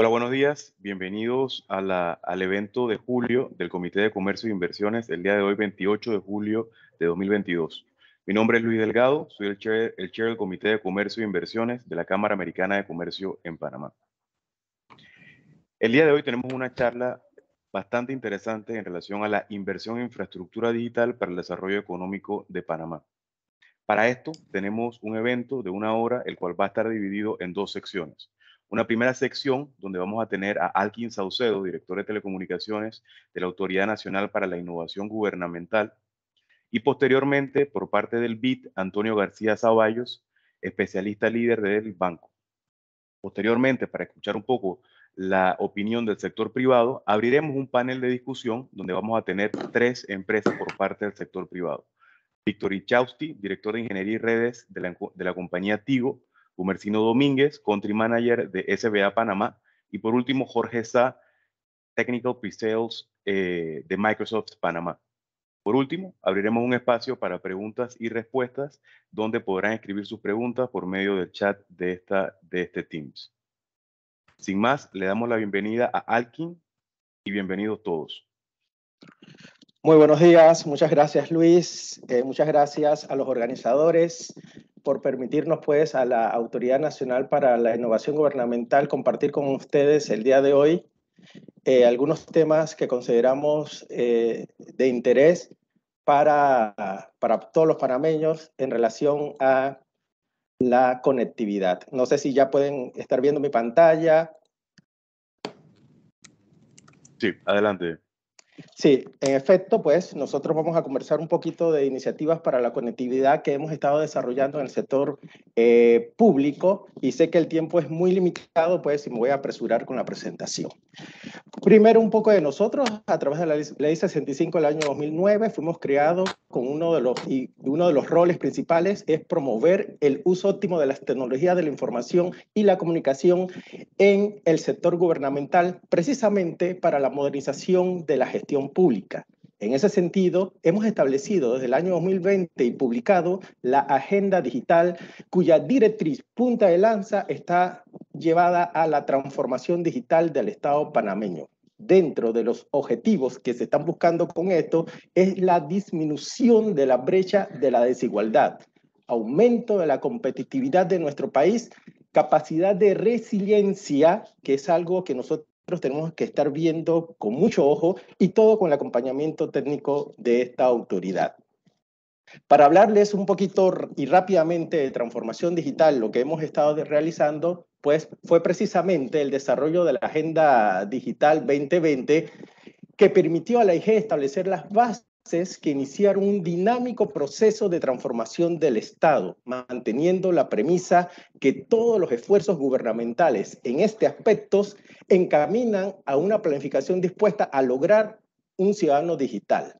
Hola, buenos días. Bienvenidos al evento de julio del Comité de Comercio e Inversiones, el día de hoy, 28 de julio de 2022. Mi nombre es Luis Delgado, soy el chair, el chair del Comité de Comercio e Inversiones de la Cámara Americana de Comercio en Panamá. El día de hoy tenemos una charla bastante interesante en relación a la inversión en infraestructura digital para el desarrollo económico de Panamá. Para esto tenemos un evento de una hora, el cual va a estar dividido en dos secciones una primera sección donde vamos a tener a Alkin Saucedo, director de telecomunicaciones de la Autoridad Nacional para la Innovación Gubernamental, y posteriormente, por parte del BIT, Antonio García Zaballos, especialista líder del banco. Posteriormente, para escuchar un poco la opinión del sector privado, abriremos un panel de discusión donde vamos a tener tres empresas por parte del sector privado. Víctor Ichausti, director de Ingeniería y Redes de la compañía Tigo, Comercino Domínguez, Country Manager de SBA Panamá, y por último Jorge Sa, Technical Pre-Sales eh, de Microsoft Panamá. Por último, abriremos un espacio para preguntas y respuestas donde podrán escribir sus preguntas por medio del chat de, este Teams. Sin más, le damos la bienvenida a Alkin y bienvenidos todos. Muy buenos días, muchas gracias Luis, eh, muchas gracias a los organizadores, por permitirnos pues a la Autoridad Nacional para la Innovación Gubernamental compartir con ustedes el día de hoy eh, algunos temas que consideramos eh, de interés para, para todos los panameños en relación a la conectividad. No sé si ya pueden estar viendo mi pantalla. Sí, adelante. Sí, en efecto, pues nosotros vamos a conversar un poquito de iniciativas para la conectividad que hemos estado desarrollando en el sector eh, público y sé que el tiempo es muy limitado, pues y me voy a apresurar con la presentación. Primero un poco de nosotros, a través de la Ley 65 del año 2009 fuimos creados con uno de los, y uno de los roles principales es promover el uso óptimo de las tecnologías de la información y la comunicación en el sector gubernamental, precisamente para la modernización de la gestión pública. En ese sentido, hemos establecido desde el año 2020 y publicado la Agenda Digital, cuya directriz punta de lanza está llevada a la transformación digital del Estado panameño. Dentro de los objetivos que se están buscando con esto es la disminución de la brecha de la desigualdad, aumento de la competitividad de nuestro país, capacidad de resiliencia, que es algo que nosotros tenemos que estar viendo con mucho ojo y todo con el acompañamiento técnico de esta autoridad. Para hablarles un poquito y rápidamente de transformación digital, lo que hemos estado realizando, pues fue precisamente el desarrollo de la Agenda Digital 2020 que permitió a la IG establecer las bases que iniciaron un dinámico proceso de transformación del Estado, manteniendo la premisa que todos los esfuerzos gubernamentales en este aspecto encaminan a una planificación dispuesta a lograr un ciudadano digital.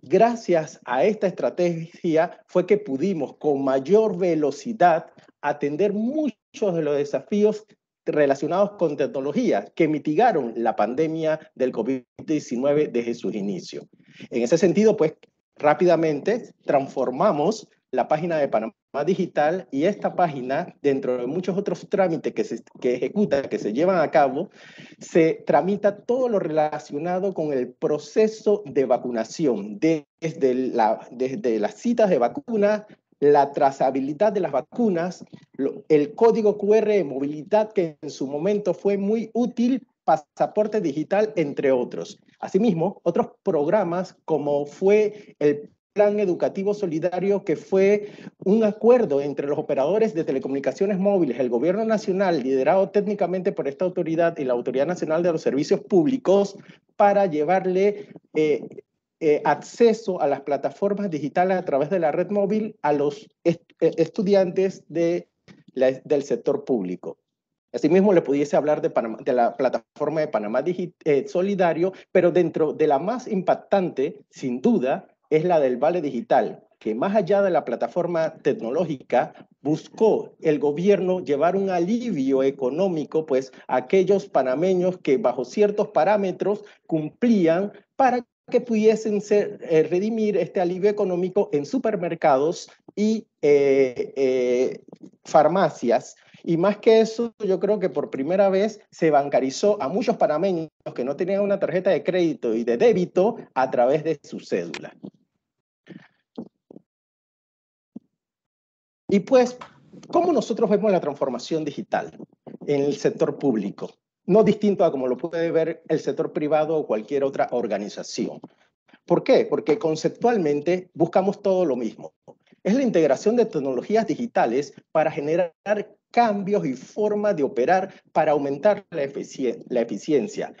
Gracias a esta estrategia fue que pudimos con mayor velocidad atender muchos de los desafíos relacionados con tecnología que mitigaron la pandemia del COVID-19 desde sus inicios. En ese sentido, pues rápidamente transformamos la página de Panamá Digital y esta página, dentro de muchos otros trámites que se ejecutan, que se llevan a cabo, se tramita todo lo relacionado con el proceso de vacunación, desde, la, desde las citas de vacuna la trazabilidad de las vacunas, el código QR de movilidad que en su momento fue muy útil pasaporte digital, entre otros. Asimismo, otros programas como fue el plan educativo solidario que fue un acuerdo entre los operadores de telecomunicaciones móviles, el gobierno nacional, liderado técnicamente por esta autoridad y la Autoridad Nacional de los Servicios Públicos, para llevarle eh, eh, acceso a las plataformas digitales a través de la red móvil a los eh, estudiantes del sector público. Asimismo, le pudiese hablar de, de la plataforma de Panamá eh, Solidario, pero dentro de la más impactante, sin duda, es la del Vale Digital, que más allá de la plataforma tecnológica, buscó el gobierno llevar un alivio económico pues, a aquellos panameños que bajo ciertos parámetros cumplían para que pudiesen eh, redimir este alivio económico en supermercados y eh, eh, farmacias. Y más que eso, yo creo que por primera vez se bancarizó a muchos panameños que no tenían una tarjeta de crédito y de débito a través de su cédula. Y pues, ¿cómo nosotros vemos la transformación digital en el sector público? no distinto a como lo puede ver el sector privado o cualquier otra organización. ¿Por qué? Porque conceptualmente buscamos todo lo mismo. Es la integración de tecnologías digitales para generar cambios y formas de operar para aumentar la, la eficiencia.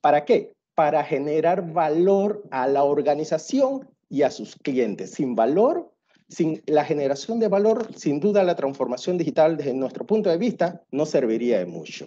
¿Para qué? Para generar valor a la organización y a sus clientes. Sin valor, sin la generación de valor, sin duda la transformación digital desde nuestro punto de vista no serviría de mucho.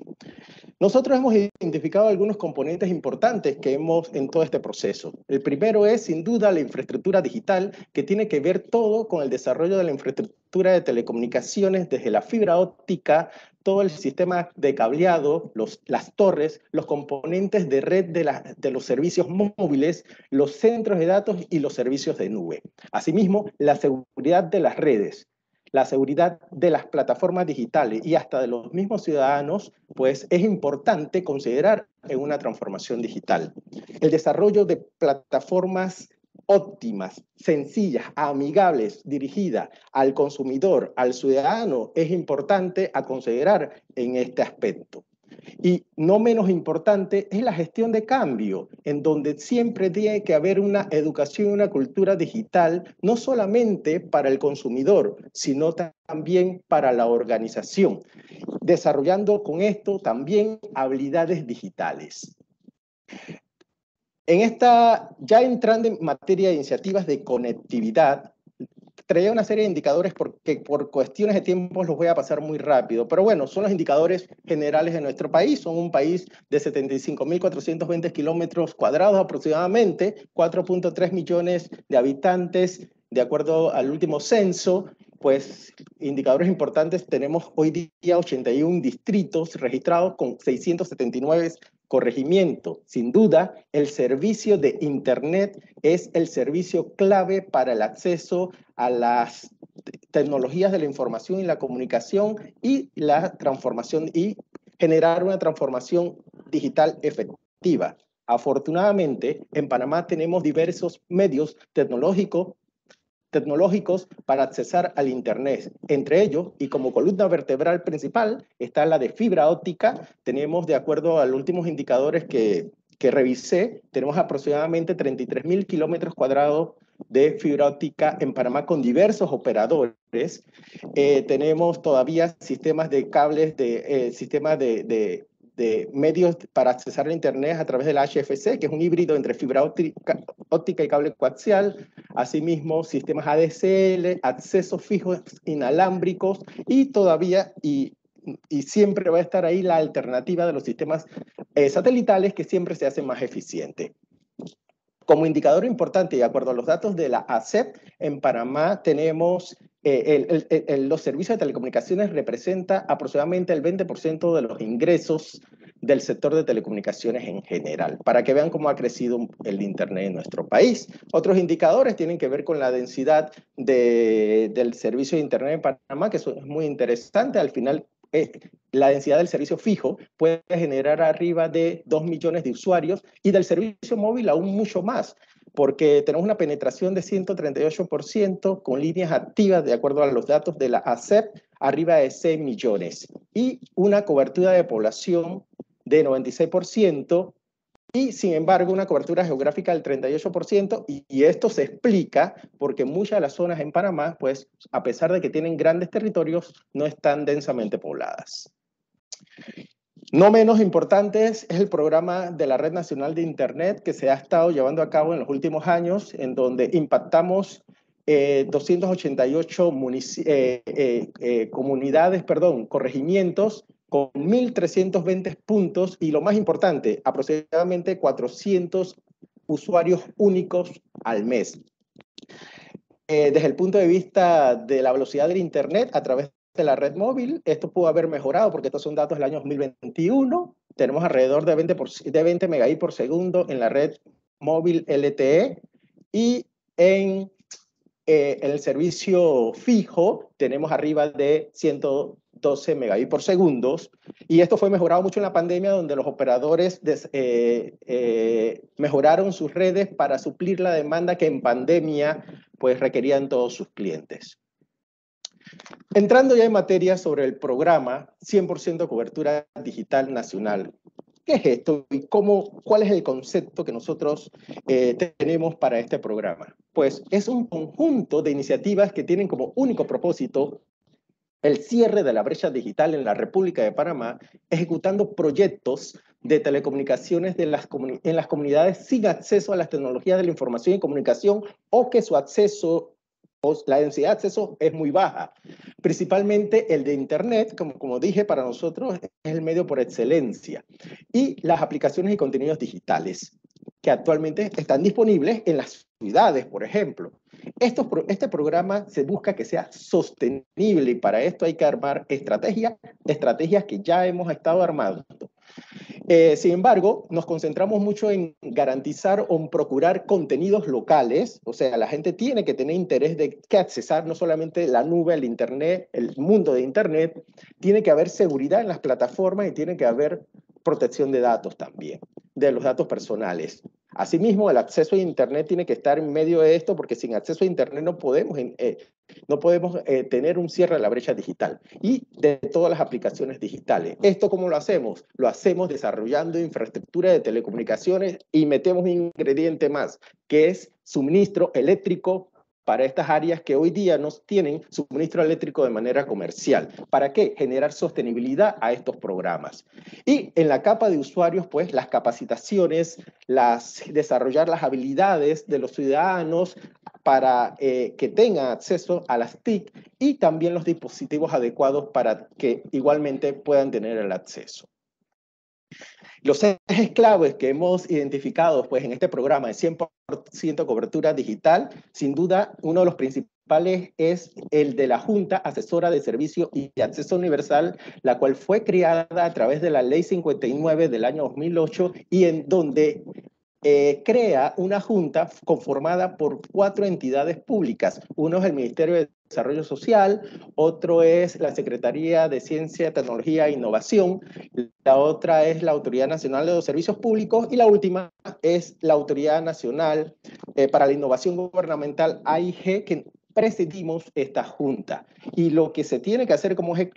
Nosotros hemos identificado algunos componentes importantes que hemos en todo este proceso. El primero es, sin duda, la infraestructura digital, que tiene que ver todo con el desarrollo de la infraestructura de telecomunicaciones, desde la fibra óptica, todo el sistema de cableado, las torres, los componentes de red de los servicios móviles, los centros de datos y los servicios de nube. Asimismo, la seguridad de las redes, la seguridad de las plataformas digitales y hasta de los mismos ciudadanos, pues es importante considerar en una transformación digital. El desarrollo de plataformas óptimas, sencillas, amigables, dirigidas al consumidor, al ciudadano, es importante a considerar en este aspecto. Y no menos importante es la gestión de cambio, en donde siempre tiene que haber una educación y una cultura digital, no solamente para el consumidor, sino también para la organización, desarrollando con esto también habilidades digitales. En esta, ya entrando en materia de iniciativas de conectividad, traía una serie de indicadores porque por cuestiones de tiempo los voy a pasar muy rápido. Pero bueno, son los indicadores generales de nuestro país. Son un país de 75.420 kilómetros cuadrados aproximadamente, 4.3 millones de habitantes, de acuerdo al último censo. Pues indicadores importantes, tenemos hoy día 81 distritos registrados con 679 corregimiento. Sin duda, el servicio de Internet es el servicio clave para el acceso a las tecnologías de la información y la comunicación y la transformación y generar una transformación digital efectiva. Afortunadamente, en Panamá tenemos diversos medios tecnológicos tecnológicos para accesar al Internet. Entre ellos, y como columna vertebral principal, está la de fibra óptica. Tenemos, de acuerdo a los últimos indicadores que, que revisé, tenemos aproximadamente 33.000 kilómetros cuadrados de fibra óptica en Panamá con diversos operadores. Eh, tenemos todavía sistemas de cables, de eh, sistemas de de medios para accesar a Internet a través de la HFC, que es un híbrido entre fibra óptica, y cable coaxial, asimismo sistemas ADSL, accesos fijos inalámbricos y todavía, y siempre va a estar ahí la alternativa de los sistemas eh, satelitales que siempre se hacen más eficientes. Como indicador importante, y de acuerdo a los datos de la ASEP, en Panamá tenemos eh, el, los servicios de telecomunicaciones representa aproximadamente el 20% de los ingresos del sector de telecomunicaciones en general, para que vean cómo ha crecido el Internet en nuestro país. Otros indicadores tienen que ver con la densidad del servicio de Internet en Panamá, que es muy interesante. Al final, eh, la densidad del servicio fijo puede generar arriba de 2 millones de usuarios y del servicio móvil aún mucho más porque tenemos una penetración de 138% con líneas activas, de acuerdo a los datos de la ASEP, arriba de 6 millones, y una cobertura de población de 96%, y sin embargo una cobertura geográfica del 38%, y, y esto se explica porque muchas de las zonas en Panamá, pues a pesar de que tienen grandes territorios, no están densamente pobladas. No menos importante es el programa de la Red Nacional de Internet que se ha estado llevando a cabo en los últimos años, en donde impactamos 288 eh, eh, eh, comunidades, perdón, corregimientos con 1.320 puntos y lo más importante, aproximadamente 400 usuarios únicos al mes. desde el punto de vista de la velocidad del Internet, a través de la red móvil, esto pudo haber mejorado porque estos son datos del año 2021. Tenemos alrededor de 20, de 20 megabits por segundo en la red móvil LTE y en eh, el servicio fijo tenemos arriba de 112 megabits por segundo. Y esto fue mejorado mucho en la pandemia donde los operadores eh, eh, mejoraron sus redes para suplir la demanda que en pandemia pues requerían todos sus clientes. Entrando ya en materia sobre el programa 100% cobertura digital nacional. ¿Qué es esto y cómo, cuál es el concepto que nosotros eh, tenemos para este programa? Pues es un conjunto de iniciativas que tienen como único propósito el cierre de la brecha digital en la República de Panamá, ejecutando proyectos de telecomunicaciones en las comunidades sin acceso a las tecnologías de la información y comunicación o que su acceso la densidad de acceso es muy baja. Principalmente el de Internet, como, como dije, para nosotros es el medio por excelencia. Y las aplicaciones y contenidos digitales, que actualmente están disponibles en las ciudades, por ejemplo. este programa se busca que sea sostenible y para esto hay que armar estrategias, estrategias que ya hemos estado armando. Eh, sin embargo, nos concentramos mucho en garantizar o en procurar contenidos locales, o sea, la gente tiene que tener interés de que accesar no solamente la nube, el Internet, el mundo de Internet, tiene que haber seguridad en las plataformas y tiene que haber protección de datos también, de los datos personales. Asimismo, el acceso a Internet tiene que estar en medio de esto, porque sin acceso a Internet no podemos, eh, no podemos eh, tener un cierre de la brecha digital y de todas las aplicaciones digitales. ¿Esto cómo lo hacemos? Lo hacemos desarrollando infraestructura de telecomunicaciones y metemos un ingrediente más, que es suministro eléctrico para estas áreas que hoy día no tienen suministro eléctrico de manera comercial. ¿Para qué? Generar sostenibilidad a estos programas. Y en la capa de usuarios, pues las capacitaciones, las, desarrollar las habilidades de los ciudadanos para eh, que tengan acceso a las TIC y también los dispositivos adecuados para que igualmente puedan tener el acceso. Los ejes claves que hemos identificado pues, en este programa de 100% cobertura digital, sin duda uno de los principales es el de la Junta Asesora de Servicio y Acceso Universal, la cual fue creada a través de la Ley 59 del año 2008 y en donde eh, crea una junta conformada por cuatro entidades públicas. Uno es el Ministerio de Desarrollo Social, otro es la Secretaría de Ciencia, Tecnología e Innovación, la otra es la Autoridad Nacional de los Servicios Públicos y la última es la Autoridad Nacional eh, para la Innovación Gubernamental AIG, que presidimos esta junta. Y lo que se tiene que hacer como, eh,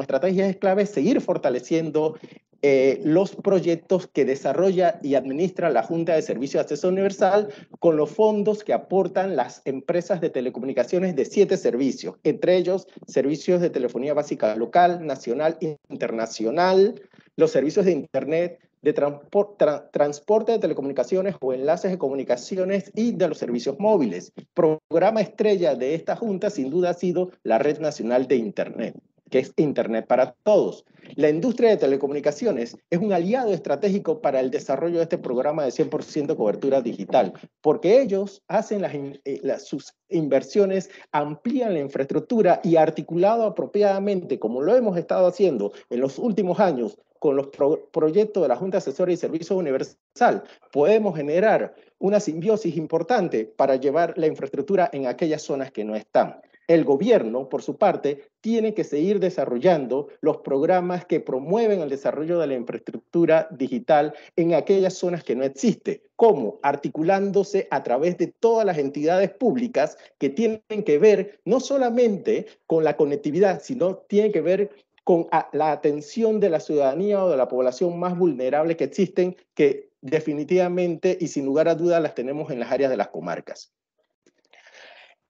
estrategia es clave seguir fortaleciendo eh, los proyectos que desarrolla y administra la Junta de Servicios de Acceso Universal con los fondos que aportan las empresas de telecomunicaciones de siete servicios, entre ellos servicios de telefonía básica local, nacional, internacional, los servicios de Internet, de transporte de telecomunicaciones o enlaces de comunicaciones y de los servicios móviles. Programa estrella de esta Junta sin duda ha sido la Red Nacional de Internet que es Internet para Todos. La industria de telecomunicaciones es un aliado estratégico para el desarrollo de este programa de 100% cobertura digital, porque ellos hacen eh, sus inversiones, amplían la infraestructura y articulado apropiadamente, como lo hemos estado haciendo en los últimos años, con los proyectos de la Junta Asesora y servicio Universal, podemos generar una simbiosis importante para llevar la infraestructura en aquellas zonas que no están. El gobierno, por su parte, tiene que seguir desarrollando los programas que promueven el desarrollo de la infraestructura digital en aquellas zonas que no existe. como Articulándose a través de todas las entidades públicas que tienen que ver no solamente con la conectividad, sino tienen que ver con la atención de la ciudadanía o de la población más vulnerable que existen, que definitivamente y sin lugar a dudas las tenemos en las áreas de las comarcas.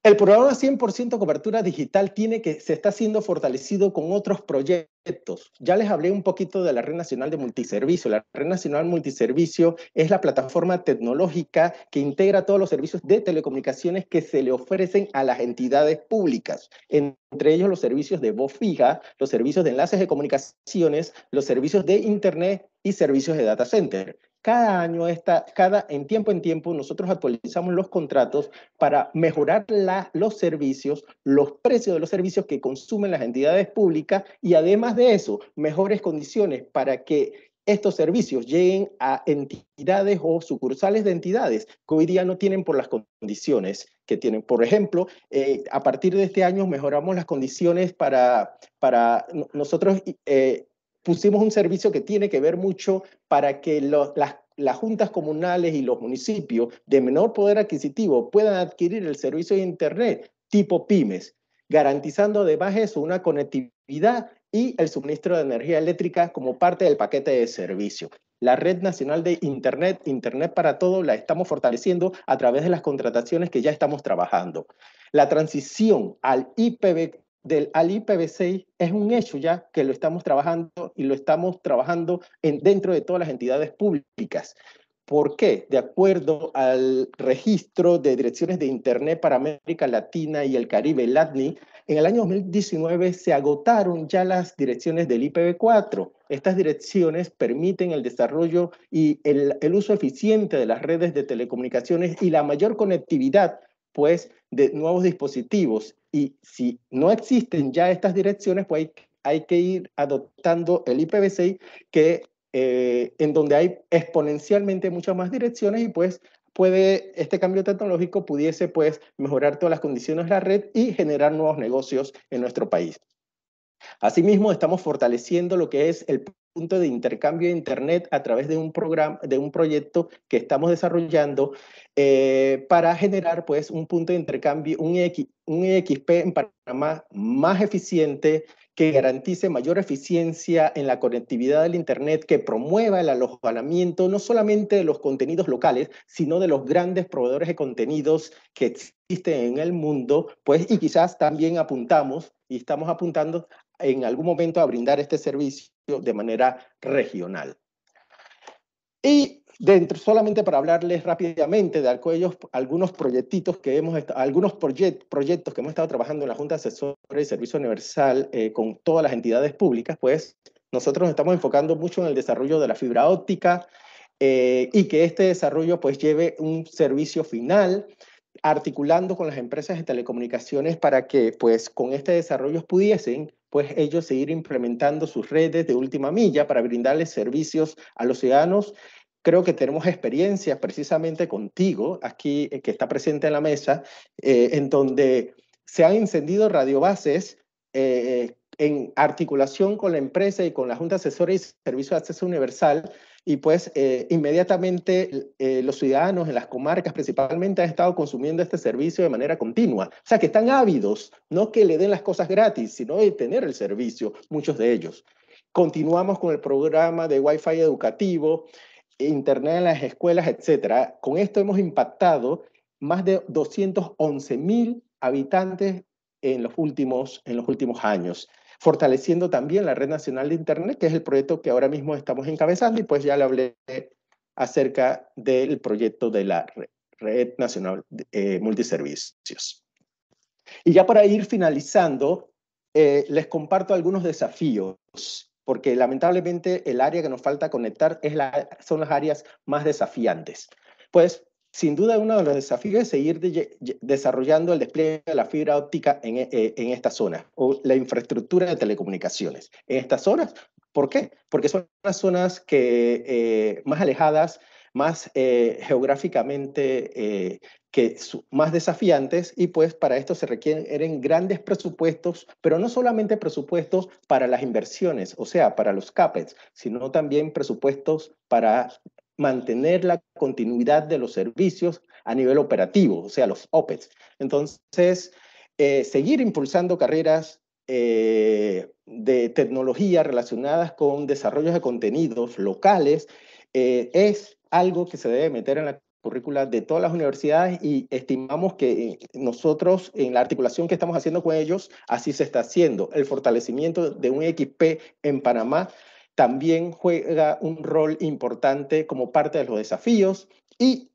El programa 100% cobertura digital tiene que se está siendo fortalecido con otros proyectos. Ya les hablé un poquito de la Red Nacional de Multiservicio. La Red Nacional Multiservicio es la plataforma tecnológica que integra todos los servicios de telecomunicaciones que se le ofrecen a las entidades públicas, entre ellos los servicios de voz fija, los servicios de enlaces de comunicaciones, los servicios de Internet y servicios de data center cada año, esta, cada, en tiempo en tiempo, nosotros actualizamos los contratos para mejorar los servicios, los precios de los servicios que consumen las entidades públicas y además de eso, mejores condiciones para que estos servicios lleguen a entidades o sucursales de entidades que hoy día no tienen por las condiciones que tienen. Por ejemplo, eh, a partir de este año mejoramos las condiciones para, para nosotros eh, pusimos un servicio que tiene que ver mucho para que las, juntas comunales y los municipios de menor poder adquisitivo puedan adquirir el servicio de Internet tipo pymes, garantizando además eso, una conectividad y el suministro de energía eléctrica como parte del paquete de servicio. La red nacional de Internet, Internet para todos, la estamos fortaleciendo a través de las contrataciones que ya estamos trabajando. La transición al IPv del IPv6 es un hecho ya que lo estamos trabajando y lo estamos trabajando en, dentro de todas las entidades públicas. ¿Por qué? De acuerdo al registro de direcciones de Internet para América Latina y el Caribe, el en el año 2019 se agotaron ya las direcciones del IPv4. Estas direcciones permiten el desarrollo y el uso eficiente de las redes de telecomunicaciones y la mayor conectividad pues de nuevos dispositivos. Y si no existen ya estas direcciones, pues hay, que ir adoptando el IPv6, que, eh, en donde hay exponencialmente muchas más direcciones y pues puede, este cambio tecnológico pudiese pues mejorar todas las condiciones de la red y generar nuevos negocios en nuestro país. Asimismo, estamos fortaleciendo lo que es el punto de intercambio de Internet a través de un, programa, de un proyecto que estamos desarrollando eh, para generar pues, un punto de intercambio, un, X, un EXP en Panamá más eficiente, que garantice mayor eficiencia en la conectividad del Internet, que promueva el alojamiento no solamente de los contenidos locales, sino de los grandes proveedores de contenidos que existen en el mundo, pues, y quizás también apuntamos y estamos apuntando en algún momento a brindar este servicio de manera regional. Y dentro, solamente para hablarles rápidamente de algunos proyectitos que hemos, algunos proyectos que hemos estado trabajando en la Junta Asesora de Servicio Universal eh, con todas las entidades públicas, pues nosotros estamos enfocando mucho en el desarrollo de la fibra óptica eh, y que este desarrollo pues lleve un servicio final articulando con las empresas de telecomunicaciones para que pues con este desarrollo pudiesen pues ellos seguir implementando sus redes de última milla para brindarles servicios a los ciudadanos. Creo que tenemos experiencias precisamente contigo, aquí eh, que está presente en la mesa, eh, en donde se han encendido radiobases eh, en articulación con la empresa y con la Junta Asesora y Servicio de Acceso Universal y pues eh, inmediatamente eh, los ciudadanos en las comarcas principalmente han estado consumiendo este servicio de manera continua. O sea, que están ávidos, no que le den las cosas gratis, sino de tener el servicio, muchos de ellos. Continuamos con el programa de Wi-Fi educativo, Internet en las escuelas, etc. Con esto hemos impactado más de 211 mil habitantes en los últimos, en los últimos años fortaleciendo también la Red Nacional de Internet, que es el proyecto que ahora mismo estamos encabezando, y pues ya le hablé acerca del proyecto de la Red, Nacional de, eh, Multiservicios. Y ya para ir finalizando, eh, les comparto algunos desafíos, porque lamentablemente el área que nos falta conectar es la, son las áreas más desafiantes. Pues sin duda uno de los desafíos es seguir desarrollando el despliegue de la fibra óptica en, eh, eh, esta zona estas o la infraestructura de telecomunicaciones en estas zonas. ¿Por qué? Porque son las zonas que, eh, más alejadas, más geográficamente que más desafiantes y pues para esto se requieren grandes presupuestos, pero no solamente presupuestos para las inversiones, o sea, para los CAPEX, sino también presupuestos para mantener la continuidad de los servicios a nivel operativo, o sea, los OPEX. Entonces, eh, seguir impulsando carreras eh, de tecnología relacionadas con desarrollos de contenidos locales eh, es algo que se debe meter en la currícula de todas las universidades y estimamos que nosotros en la articulación que estamos haciendo con ellos, así se está haciendo. El fortalecimiento de un XP en Panamá también juega un rol importante como parte de los desafíos y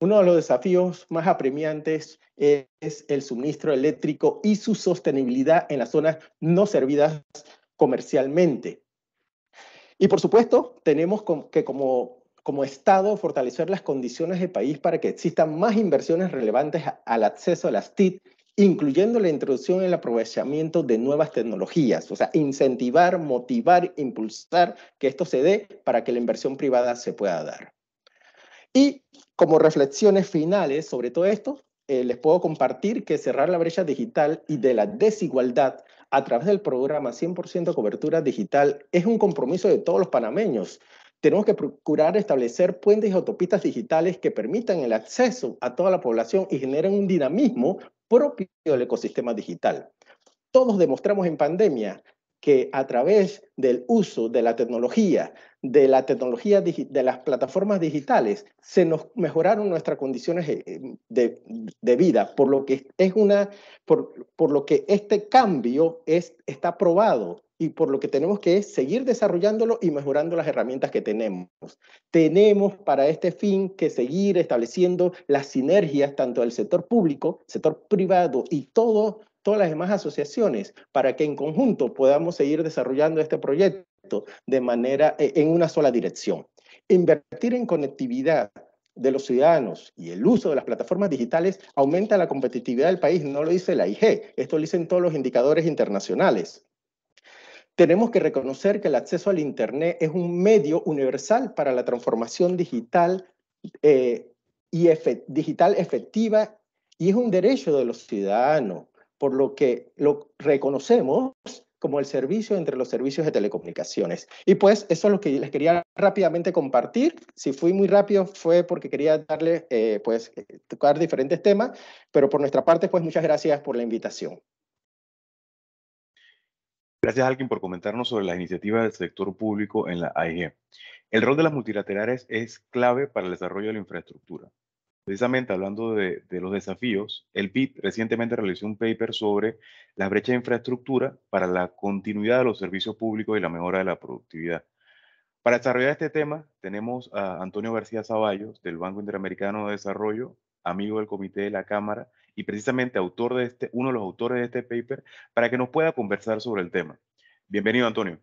uno de los desafíos más apremiantes es el suministro eléctrico y su sostenibilidad en las zonas no servidas comercialmente. Y por supuesto, tenemos que como, Estado fortalecer las condiciones del país para que existan más inversiones relevantes al acceso a las TIC incluyendo la introducción y el aprovechamiento de nuevas tecnologías, o sea, incentivar, motivar, impulsar que esto se dé para que la inversión privada se pueda dar. Y como reflexiones finales sobre todo esto, eh, les puedo compartir que cerrar la brecha digital y de la desigualdad a través del programa 100% cobertura digital es un compromiso de todos los panameños. Tenemos que procurar establecer puentes y autopistas digitales que permitan el acceso a toda la población y generen un dinamismo propio del ecosistema digital. Todos demostramos en pandemia que a través del uso de la tecnología, de la tecnología de las plataformas digitales, se nos mejoraron nuestras condiciones eh, eh, de, vida, por lo que es una, lo que este cambio es, está probado y por lo que tenemos que es seguir desarrollándolo y mejorando las herramientas que tenemos. Tenemos para este fin que seguir estableciendo las sinergias tanto del sector público, sector privado y todo, todas las demás asociaciones para que en conjunto podamos seguir desarrollando este proyecto de manera eh, en una sola dirección. Invertir en conectividad de los ciudadanos y el uso de las plataformas digitales aumenta la competitividad del país, no lo dice la IG, esto lo dicen todos los indicadores internacionales. Tenemos que reconocer que el acceso al Internet es un medio universal para la transformación digital, eh, y digital efectiva y es un derecho de los ciudadanos, por lo que lo reconocemos como el servicio entre los servicios de telecomunicaciones. Y pues eso es lo que les quería rápidamente compartir. Si fui muy rápido fue porque quería darle, eh, pues, eh, tocar diferentes temas, pero por nuestra parte, pues muchas gracias por la invitación. Gracias, Alkin, por comentarnos sobre las iniciativas del sector público en la AIG. E el rol de las multilaterales es clave para el desarrollo de la infraestructura. Precisamente hablando de, los desafíos, el PIT recientemente realizó un paper sobre la brecha de infraestructura para la continuidad de los servicios públicos y la mejora de la productividad. Para desarrollar este tema, tenemos a Antonio García Zaballos, del Banco Interamericano de Desarrollo, amigo del Comité de la Cámara y precisamente autor de este, uno de los autores de este paper, para que nos pueda conversar sobre el tema. Bienvenido, Antonio.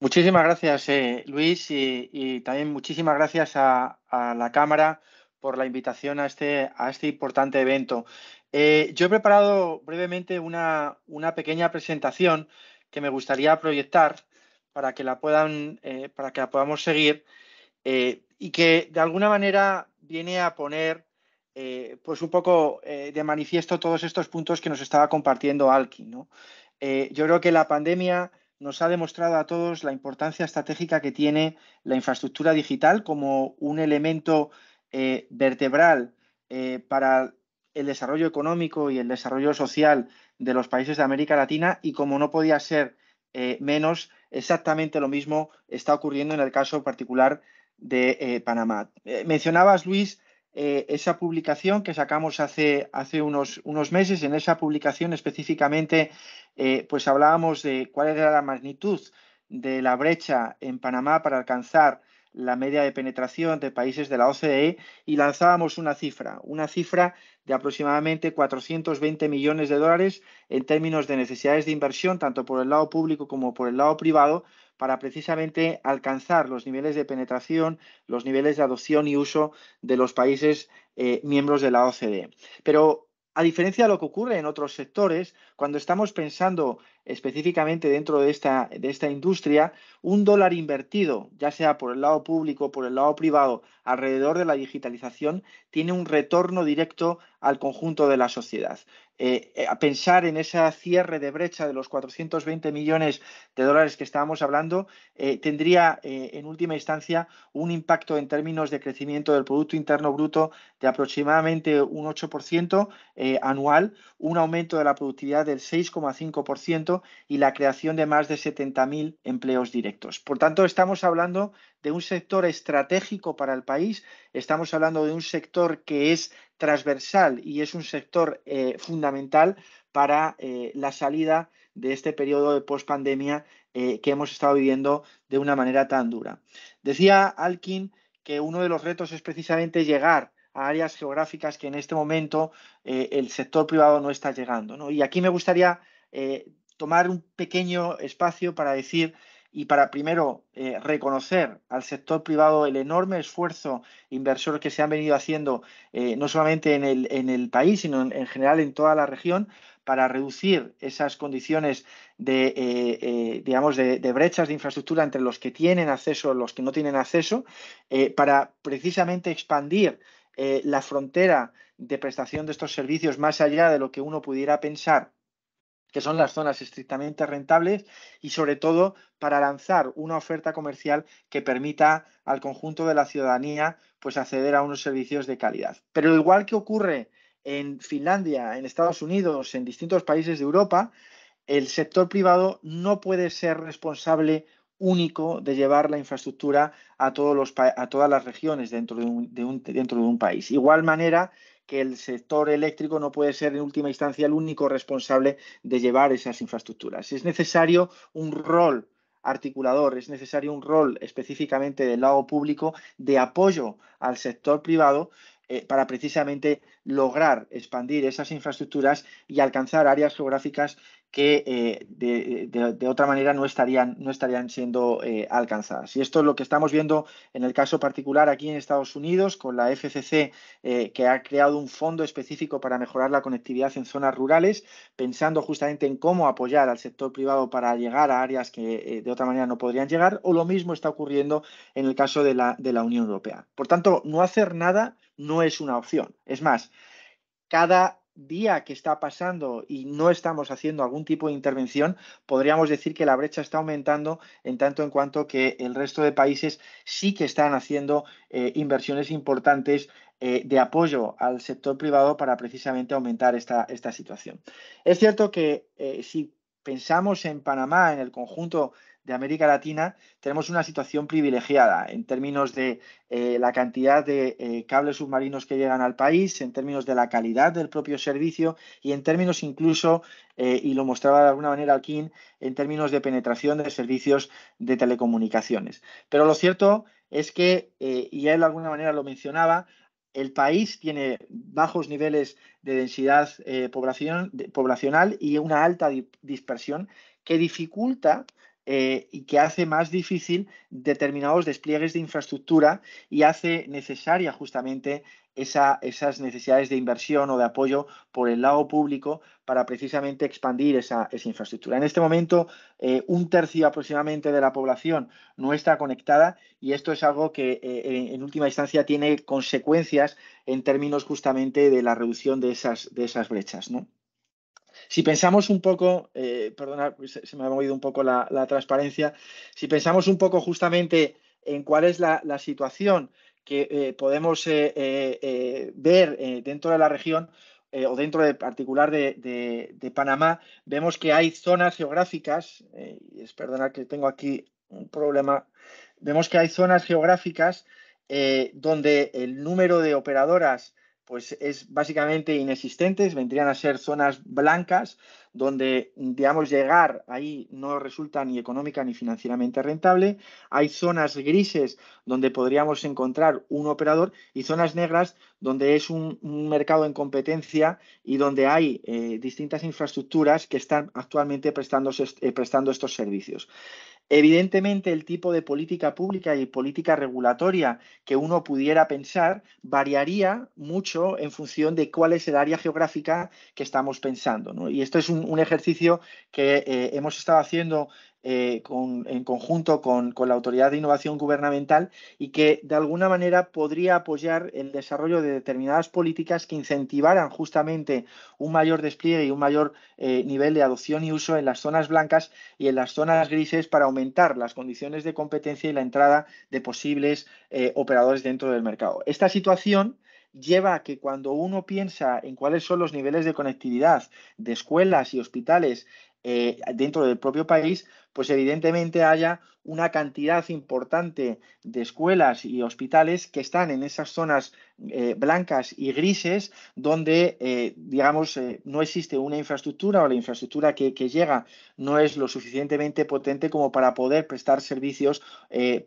Muchísimas gracias, eh, Luis, y, también muchísimas gracias a, la Cámara por la invitación a este, a este importante evento. Eh, yo he preparado brevemente una, pequeña presentación que me gustaría proyectar para que la, puedan, eh, para que la podamos seguir y que de alguna manera viene a poner eh, pues un poco eh, de manifiesto todos estos puntos que nos estaba compartiendo Alki. ¿no? Eh, yo creo que la pandemia nos ha demostrado a todos la importancia estratégica que tiene la infraestructura digital como un elemento vertebral para el desarrollo económico y el desarrollo social de los países de América Latina y como no podía ser menos, exactamente lo mismo está ocurriendo en el caso particular de Panamá. mencionabas, Luis, eh, esa publicación que sacamos hace, hace unos, meses. En esa publicación específicamente, eh, pues hablábamos de cuál era la magnitud de la brecha en Panamá para alcanzar la media de penetración de países de la OCDE y lanzábamos una cifra, una cifra de aproximadamente 420 millones de dólares en términos de necesidades de inversión, tanto por el lado público como por el lado privado, para precisamente alcanzar los niveles de penetración, los niveles de adopción y uso de los países eh, miembros de la OCDE. Pero a diferencia de lo que ocurre en otros sectores, cuando estamos pensando específicamente dentro de esta, de esta industria, un dólar invertido, ya sea por el lado público o por el lado privado, alrededor de la digitalización, tiene un retorno directo al conjunto de la sociedad. Eh, eh, a pensar en ese cierre de brecha de los 420 millones de dólares que estábamos hablando, eh, tendría en última instancia un impacto en términos de crecimiento del Producto Interno Bruto de aproximadamente un 8% anual, un aumento de la productividad del 6,5%, y la creación de más de 70.000 empleos directos. Por tanto, estamos hablando de un sector estratégico para el país, estamos hablando de un sector que es transversal y es un sector eh, fundamental para eh, la salida de este periodo de pospandemia eh, que hemos estado viviendo de una manera tan dura. Decía Alkin que uno de los retos es precisamente llegar a áreas geográficas que en este momento eh, el sector privado no está llegando. Y aquí me gustaría tomar un pequeño espacio para decir y para primero eh, reconocer al sector privado el enorme esfuerzo inversor que se han venido haciendo, eh, no solamente en el, país, sino en, general en toda la región, para reducir esas condiciones de, eh, digamos, de, de, brechas de infraestructura entre los que tienen acceso y los que no tienen acceso, para precisamente expandir la frontera de prestación de estos servicios más allá de lo que uno pudiera pensar que son las zonas estrictamente rentables y sobre todo para lanzar una oferta comercial que permita al conjunto de la ciudadanía pues acceder a unos servicios de calidad. Pero igual que ocurre en Finlandia, en Estados Unidos, en distintos países de Europa, el sector privado no puede ser responsable único de llevar la infraestructura a, todos los a todas las regiones dentro de, un, dentro de un país. Igual manera que el sector eléctrico no puede ser en última instancia el único responsable de llevar esas infraestructuras. Es necesario un rol articulador, es necesario un rol específicamente del lado público de apoyo al sector privado eh, para precisamente lograr expandir esas infraestructuras y alcanzar áreas geográficas que eh, de, otra manera no estarían, no estarían siendo eh, alcanzadas. Y esto es lo que estamos viendo en el caso particular aquí en Estados Unidos con la FCC, eh, que ha creado un fondo específico para mejorar la conectividad en zonas rurales, pensando justamente en cómo apoyar al sector privado para llegar a áreas que de otra manera no podrían llegar, o lo mismo está ocurriendo en el caso de la, de la Unión Europea. Por tanto, no hacer nada no es una opción. Es más, cada día que está pasando y no estamos haciendo algún tipo de intervención, podríamos decir que la brecha está aumentando en tanto en cuanto que el resto de países sí que están haciendo eh, inversiones importantes eh, de apoyo al sector privado para precisamente aumentar esta, esta situación. Es cierto que eh, si pensamos en Panamá, en el conjunto de América Latina, tenemos una situación privilegiada en términos de eh, la cantidad de eh, cables submarinos que llegan al país, en términos de la calidad del propio servicio y en términos incluso, eh, y lo mostraba de alguna manera aquí, en términos de penetración de servicios de telecomunicaciones. Pero lo cierto es que, y él de alguna manera lo mencionaba, el país tiene bajos niveles de densidad poblacional y una alta dispersión que dificulta eh, y que hace más difícil determinados despliegues de infraestructura y hace necesaria justamente esas necesidades de inversión o de apoyo por el lado público para precisamente expandir esa, infraestructura. En este momento, eh, un tercio aproximadamente de la población no está conectada y esto es algo que eh, en, última instancia tiene consecuencias en términos justamente de la reducción de esas, de esas brechas. ¿no? Si pensamos un poco, eh, perdona, pues, se, me ha movido un poco la, transparencia, si pensamos un poco justamente en cuál es la, situación que eh, podemos eh, ver dentro de la región o dentro de particular de, Panamá, vemos que hay zonas geográficas, y es perdona que tengo aquí un problema, vemos que hay zonas geográficas donde el número de operadoras pues es básicamente inexistentes, vendrían a ser zonas blancas donde, digamos, llegar ahí no resulta ni económica ni financieramente rentable. Hay zonas grises donde podríamos encontrar un operador y zonas negras donde es un, mercado en competencia y donde hay eh, distintas infraestructuras que están actualmente eh, prestando estos servicios. Evidentemente, el tipo de política pública y política regulatoria que uno pudiera pensar variaría mucho en función de cuál es el área geográfica que estamos pensando. Y esto es un, ejercicio que eh, hemos estado haciendo eh, en conjunto con, la Autoridad de Innovación Gubernamental y que de alguna manera podría apoyar el desarrollo de determinadas políticas que incentivaran justamente un mayor despliegue y un mayor eh, nivel de adopción y uso en las zonas blancas y en las zonas grises para aumentar las condiciones de competencia y la entrada de posibles eh, operadores dentro del mercado. Esta situación lleva a que cuando uno piensa en cuáles son los niveles de conectividad de escuelas y hospitales eh, dentro del propio país, pues evidentemente haya una cantidad importante de escuelas y hospitales que están en esas zonas eh, blancas y grises donde, eh, digamos, no existe una infraestructura o la infraestructura que, llega no es lo suficientemente potente como para poder prestar servicios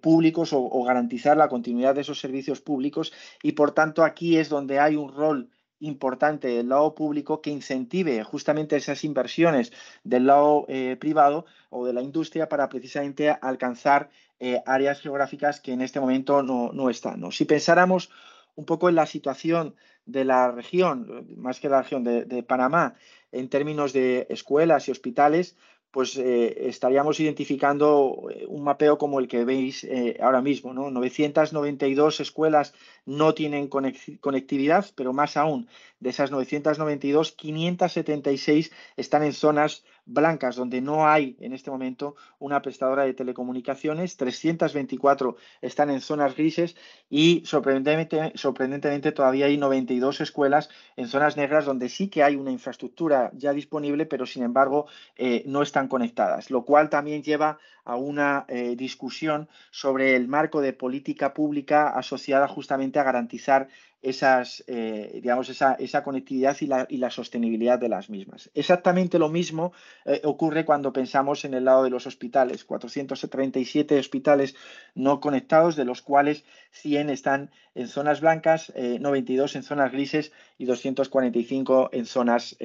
públicos o, o garantizar la continuidad de esos servicios públicos y por tanto aquí es donde hay un rol importante del lado público que incentive justamente esas inversiones del lado eh, privado o de la industria para precisamente alcanzar eh, áreas geográficas que en este momento no, no están. Si pensáramos un poco en la situación de la región, más que la región de Panamá, en términos de escuelas y hospitales, pues eh, estaríamos identificando eh, un mapeo como el que veis eh, ahora mismo. ¿no? 992 escuelas no tienen conectividad, pero más aún, de esas 992, 576 están en zonas blancas, donde no hay en este momento una prestadora de telecomunicaciones, 324 están en zonas grises y sorprendentemente, sorprendentemente todavía hay 92 escuelas en zonas negras donde sí que hay una infraestructura ya disponible, pero sin embargo eh, no están conectadas, lo cual también lleva a una eh, discusión sobre el marco de política pública asociada justamente a garantizar esas, eh, digamos, esa, conectividad y la, sostenibilidad de las mismas. Exactamente lo mismo eh, ocurre cuando pensamos en el lado de los hospitales, 437 hospitales no conectados, de los cuales 100 están en zonas blancas, 92 eh, en zonas grises y 245 en zonas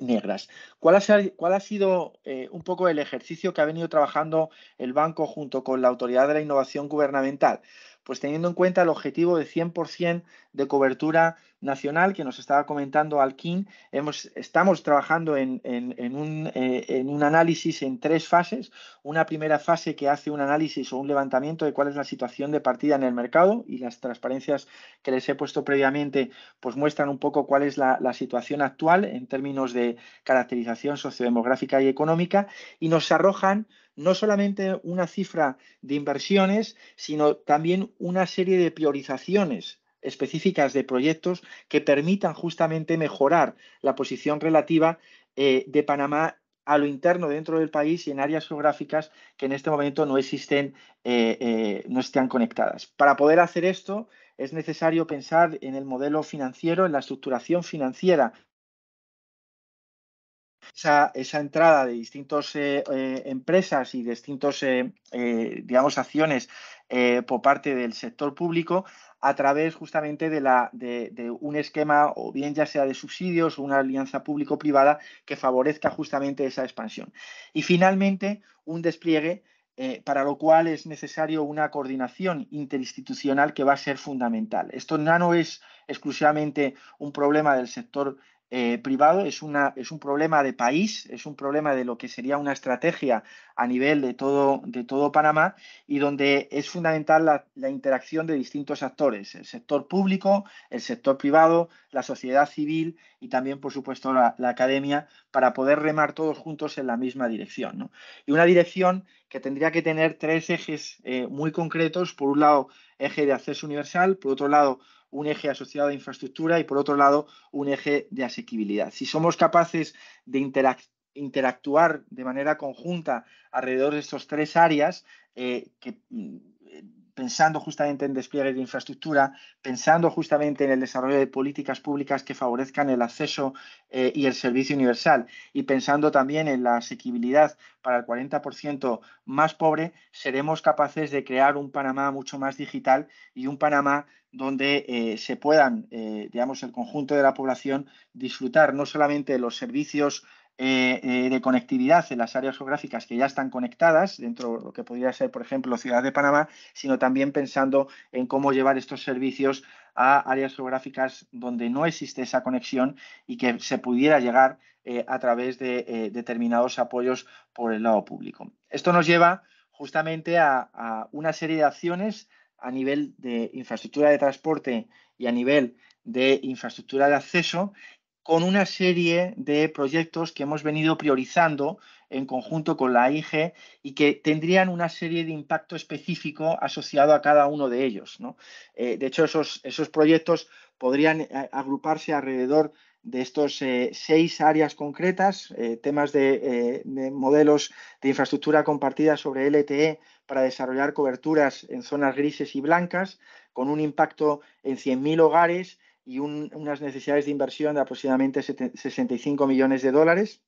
negras. ¿Cuál cuál ha sido un poco el ejercicio que ha venido trabajando el banco junto con la Autoridad de la Innovación Gubernamental? pues teniendo en cuenta el objetivo de 100% de cobertura nacional que nos estaba comentando Alkin, hemos, estamos trabajando eh, en, un, análisis en tres fases. Una primera fase que hace un análisis o un levantamiento de cuál es la situación de partida en el mercado y las transparencias que les he puesto previamente pues muestran un poco cuál es la, la situación actual en términos de caracterización sociodemográfica y económica y nos arrojan no solamente una cifra de inversiones, sino también una serie de priorizaciones específicas de proyectos que permitan justamente mejorar la posición relativa eh, de Panamá a lo interno dentro del país y en áreas geográficas que en este momento no existen, eh, eh, no están conectadas. Para poder hacer esto es necesario pensar en el modelo financiero, en la estructuración financiera esa, entrada de distintas eh, eh, empresas y distintas, eh, digamos, acciones por parte del sector público a través justamente de, la, de, un esquema, o bien ya sea de subsidios o una alianza público-privada que favorezca justamente esa expansión. Y finalmente, un despliegue para lo cual es necesario una coordinación interinstitucional que va a ser fundamental. Esto ya no es exclusivamente un problema del sector eh, privado es, una, es un problema de país, es un problema de lo que sería una estrategia a nivel de todo, de todo Panamá y donde es fundamental la, interacción de distintos actores, el sector público, el sector privado, la sociedad civil y también, por supuesto, la, academia, para poder remar todos juntos en la misma dirección. Y una dirección que tendría que tener tres ejes eh, muy concretos. Por un lado, eje de acceso universal, por otro lado, un eje asociado a infraestructura y por otro lado un eje de asequibilidad. Si somos capaces de interactuar de manera conjunta alrededor de estas tres áreas, eh, que mm, pensando justamente en despliegue de infraestructura, pensando justamente en el desarrollo de políticas públicas que favorezcan el acceso eh, y el servicio universal, y pensando también en la asequibilidad para el 40% más pobre, seremos capaces de crear un Panamá mucho más digital y un Panamá donde eh, se puedan, eh, digamos, el conjunto de la población disfrutar no solamente de los servicios eh, eh, de conectividad en las áreas geográficas que ya están conectadas, dentro de lo que podría ser, por ejemplo, Ciudad de Panamá, sino también pensando en cómo llevar estos servicios a áreas geográficas donde no existe esa conexión y que se pudiera llegar eh, a través de determinados apoyos por el lado público. Esto nos lleva justamente a una serie de acciones a nivel de infraestructura de transporte y a nivel de infraestructura de acceso con una serie de proyectos que hemos venido priorizando en conjunto con la IGE y que tendrían una serie de impacto específico asociado a cada uno de ellos. Eh, de hecho, esos, proyectos podrían eh, agruparse alrededor de estos eh, seis áreas concretas, temas de, de modelos de infraestructura compartida sobre LTE para desarrollar coberturas en zonas grises y blancas, con un impacto en 100.000 hogares y unas necesidades de inversión de aproximadamente 65 millones de dólares.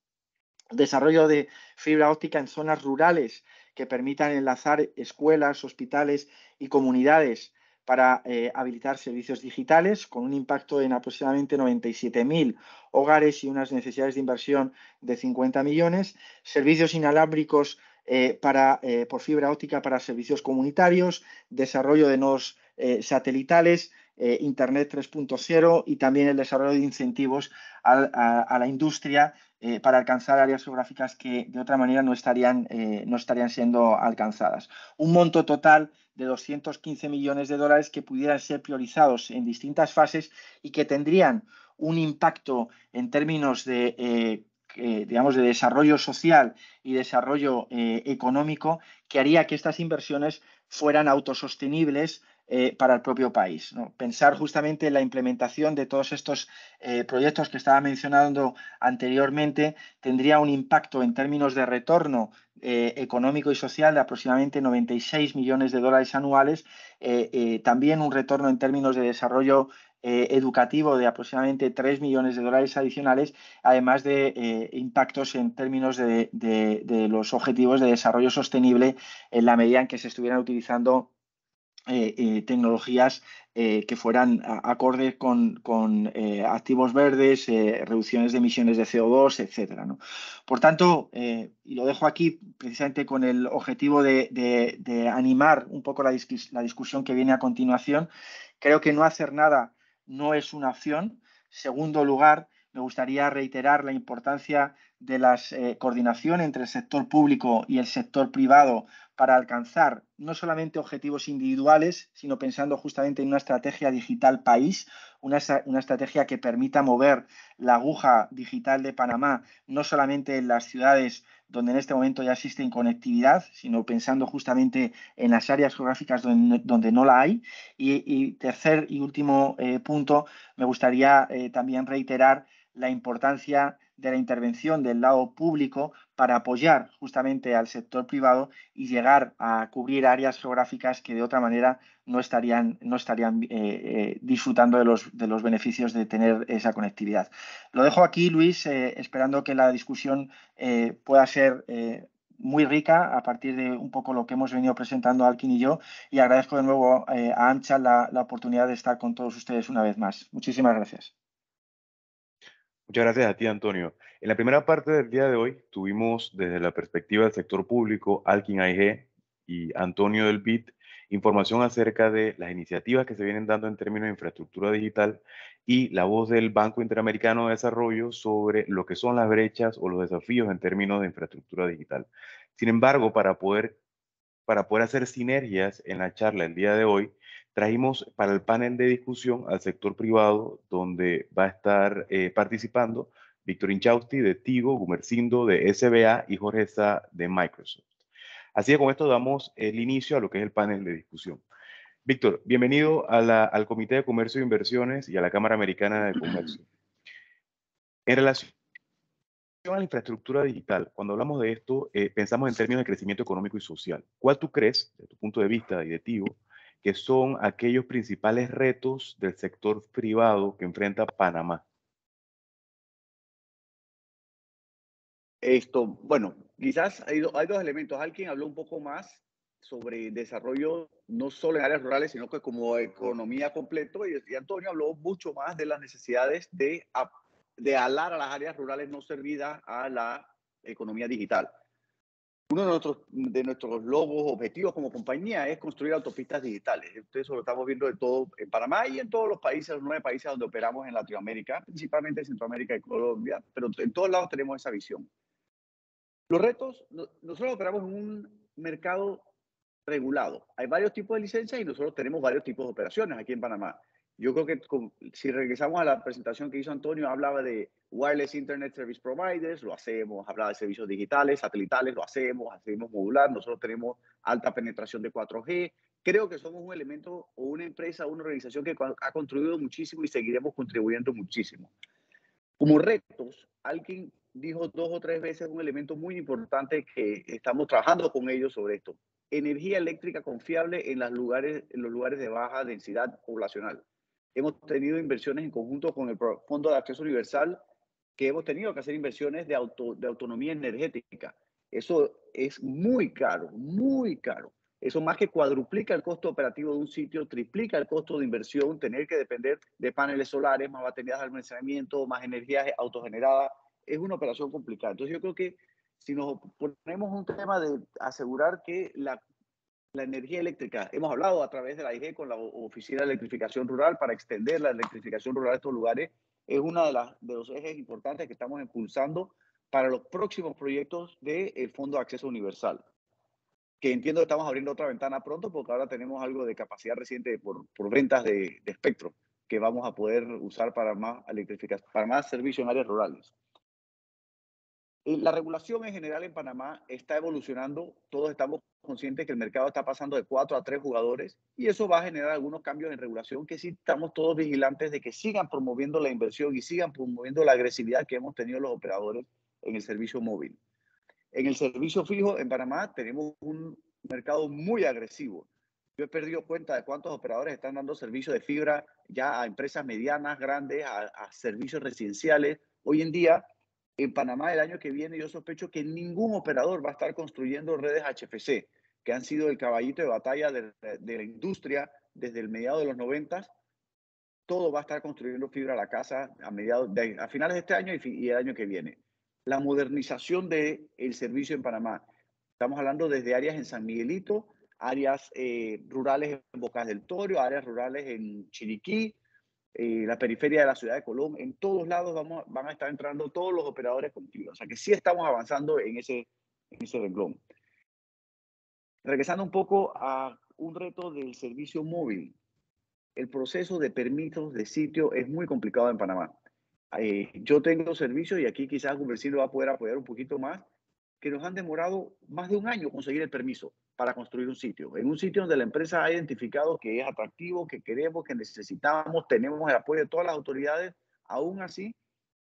Desarrollo de fibra óptica en zonas rurales que permitan enlazar escuelas, hospitales y comunidades para eh, habilitar servicios digitales con un impacto en aproximadamente 97.000 hogares y unas necesidades de inversión de 50 millones. Servicios inalámbricos eh, eh, por fibra óptica para servicios comunitarios, desarrollo de nodos satelitales eh, Internet 3.0 y también el desarrollo de incentivos a, la industria eh, para alcanzar áreas geográficas que de otra manera no estarían, eh, no estarían siendo alcanzadas. Un monto total de 215 millones de dólares que pudieran ser priorizados en distintas fases y que tendrían un impacto en términos de, desarrollo social y desarrollo económico que haría que estas inversiones fueran autosostenibles eh, para el propio país. Pensar justamente en la implementación de todos estos eh, proyectos que estaba mencionando anteriormente tendría un impacto en términos de retorno eh, económico y social de aproximadamente 96 millones de dólares anuales, también un retorno en términos de desarrollo educativo de aproximadamente 3 millones de dólares adicionales, además de impactos en términos de, de, los objetivos de desarrollo sostenible en la medida en que se estuvieran utilizando eh, eh, tecnologías eh, que fueran acordes con, activos verdes, reducciones de emisiones de CO2, etcétera. Por tanto, y lo dejo aquí precisamente con el objetivo de, animar un poco la, la discusión que viene a continuación, creo que no hacer nada no es una opción. Segundo lugar, me gustaría reiterar la importancia de la eh, coordinación entre el sector público y el sector privado para alcanzar no solamente objetivos individuales, sino pensando justamente en una estrategia digital país, una, estrategia que permita mover la aguja digital de Panamá, no solamente en las ciudades donde en este momento ya existe conectividad sino pensando justamente en las áreas geográficas donde, no la hay. Y, tercer y último eh, punto, me gustaría eh, también reiterar la importancia de la intervención del lado público para apoyar justamente al sector privado y llegar a cubrir áreas geográficas que de otra manera no estarían, no estarían eh, eh, disfrutando de los, de los, beneficios de tener esa conectividad. Lo dejo aquí, Luis, eh, esperando que la discusión pueda ser muy rica a partir de un poco lo que hemos venido presentando Alkin y yo. Y agradezco de nuevo a Ancha la oportunidad de estar con todos ustedes una vez más. Muchísimas gracias. Muchas gracias a ti, Antonio. En la primera parte del día de hoy tuvimos desde la perspectiva del sector público, Alkin AIG y Antonio del BIT, información acerca de las iniciativas que se vienen dando en términos de infraestructura digital y la voz del Banco Interamericano de Desarrollo sobre lo que son las brechas o los desafíos en términos de infraestructura digital. Sin embargo, para poder para poder hacer sinergias en la charla el día de hoy, trajimos para el panel de discusión al sector privado, donde va a estar eh, participando Víctor Inchausti de Tigo, Gumercindo de SBA y Jorge de Microsoft. Así que con esto damos el inicio a lo que es el panel de discusión. Víctor, bienvenido al Comité de Comercio e Inversiones y a la Cámara Americana de Comercio. En relación a la infraestructura digital, cuando hablamos de esto, eh, pensamos en términos de crecimiento económico y social. ¿Cuál tú crees, desde tu punto de vista directivo, que son aquellos principales retos del sector privado que enfrenta Panamá? Esto, bueno, quizás hay, dos elementos. Alguien habló un poco más sobre desarrollo no solo en áreas rurales, sino que como economía completo. Y, y Antonio habló mucho más de las necesidades de de alar a las áreas rurales no servidas a la economía digital. Uno de nuestros, de nuestros logos, objetivos como compañía es construir autopistas digitales. Eso lo estamos viendo de todo en Panamá y en todos los países, los nueve países donde operamos en Latinoamérica, principalmente Centroamérica y Colombia, pero en todos lados tenemos esa visión. Los retos, nosotros operamos en un mercado regulado. Hay varios tipos de licencias y nosotros tenemos varios tipos de operaciones aquí en Panamá. Yo creo que si regresamos a la presentación que hizo Antonio, hablaba de wireless internet service providers, lo hacemos, hablaba de servicios digitales, satelitales, lo hacemos, hacemos modular, nosotros tenemos alta penetración de 4G. Creo que somos un elemento o una empresa, o una organización que ha construido muchísimo y seguiremos contribuyendo muchísimo. Como retos, alguien dijo dos o tres veces un elemento muy importante que estamos trabajando con ellos sobre esto. Energía eléctrica confiable en, las lugares, en los lugares de baja densidad poblacional. Hemos tenido inversiones en conjunto con el Fondo de Acceso Universal, que hemos tenido que hacer inversiones de, auto, de autonomía energética. Eso es muy caro, muy caro. Eso más que cuadruplica el costo operativo de un sitio, triplica el costo de inversión, tener que depender de paneles solares, más baterías de almacenamiento, más energía autogenerada. Es una operación complicada. Entonces yo creo que si nos ponemos un tema de asegurar que la la energía eléctrica. Hemos hablado a través de la IG con la Oficina de Electrificación Rural para extender la electrificación rural a estos lugares. Es uno de, de los ejes importantes que estamos impulsando para los próximos proyectos del de eh, Fondo de Acceso Universal, que entiendo que estamos abriendo otra ventana pronto porque ahora tenemos algo de capacidad reciente por, ventas de, espectro que vamos a poder usar para más electrificación, para más servicios en áreas rurales. Eh, la regulación en general en Panamá está evolucionando. Todos estamos conscientes que el mercado está pasando de cuatro a tres jugadores y eso va a generar algunos cambios en regulación que sí estamos todos vigilantes de que sigan promoviendo la inversión y sigan promoviendo la agresividad que hemos tenido los operadores en el servicio móvil. En el servicio fijo en Panamá tenemos un mercado muy agresivo. Yo he perdido cuenta de cuántos operadores están dando servicio de fibra ya a empresas medianas, grandes, a, a servicios residenciales. Hoy en día en Panamá el año que viene yo sospecho que ningún operador va a estar construyendo redes HFC, que han sido el caballito de batalla de, la industria desde el mediado de los 90. Todo va a estar construyendo fibra a la casa a, mediados a finales de este año y, el año que viene. La modernización del servicio en Panamá. Estamos hablando desde áreas en San Miguelito, áreas eh, rurales en Bocas del Toro, áreas rurales en Chiriquí, eh, la periferia de la ciudad de Colón, en todos lados vamos, van a estar entrando todos los operadores contigo. O sea que sí estamos avanzando en ese, en ese renglón. Regresando un poco a un reto del servicio móvil. El proceso de permisos de sitio es muy complicado en Panamá. Eh, yo tengo servicios y aquí quizás lo va a poder apoyar un poquito más, que nos han demorado más de un año conseguir el permiso para construir un sitio. En un sitio donde la empresa ha identificado que es atractivo, que queremos, que necesitamos, tenemos el apoyo de todas las autoridades, aún así,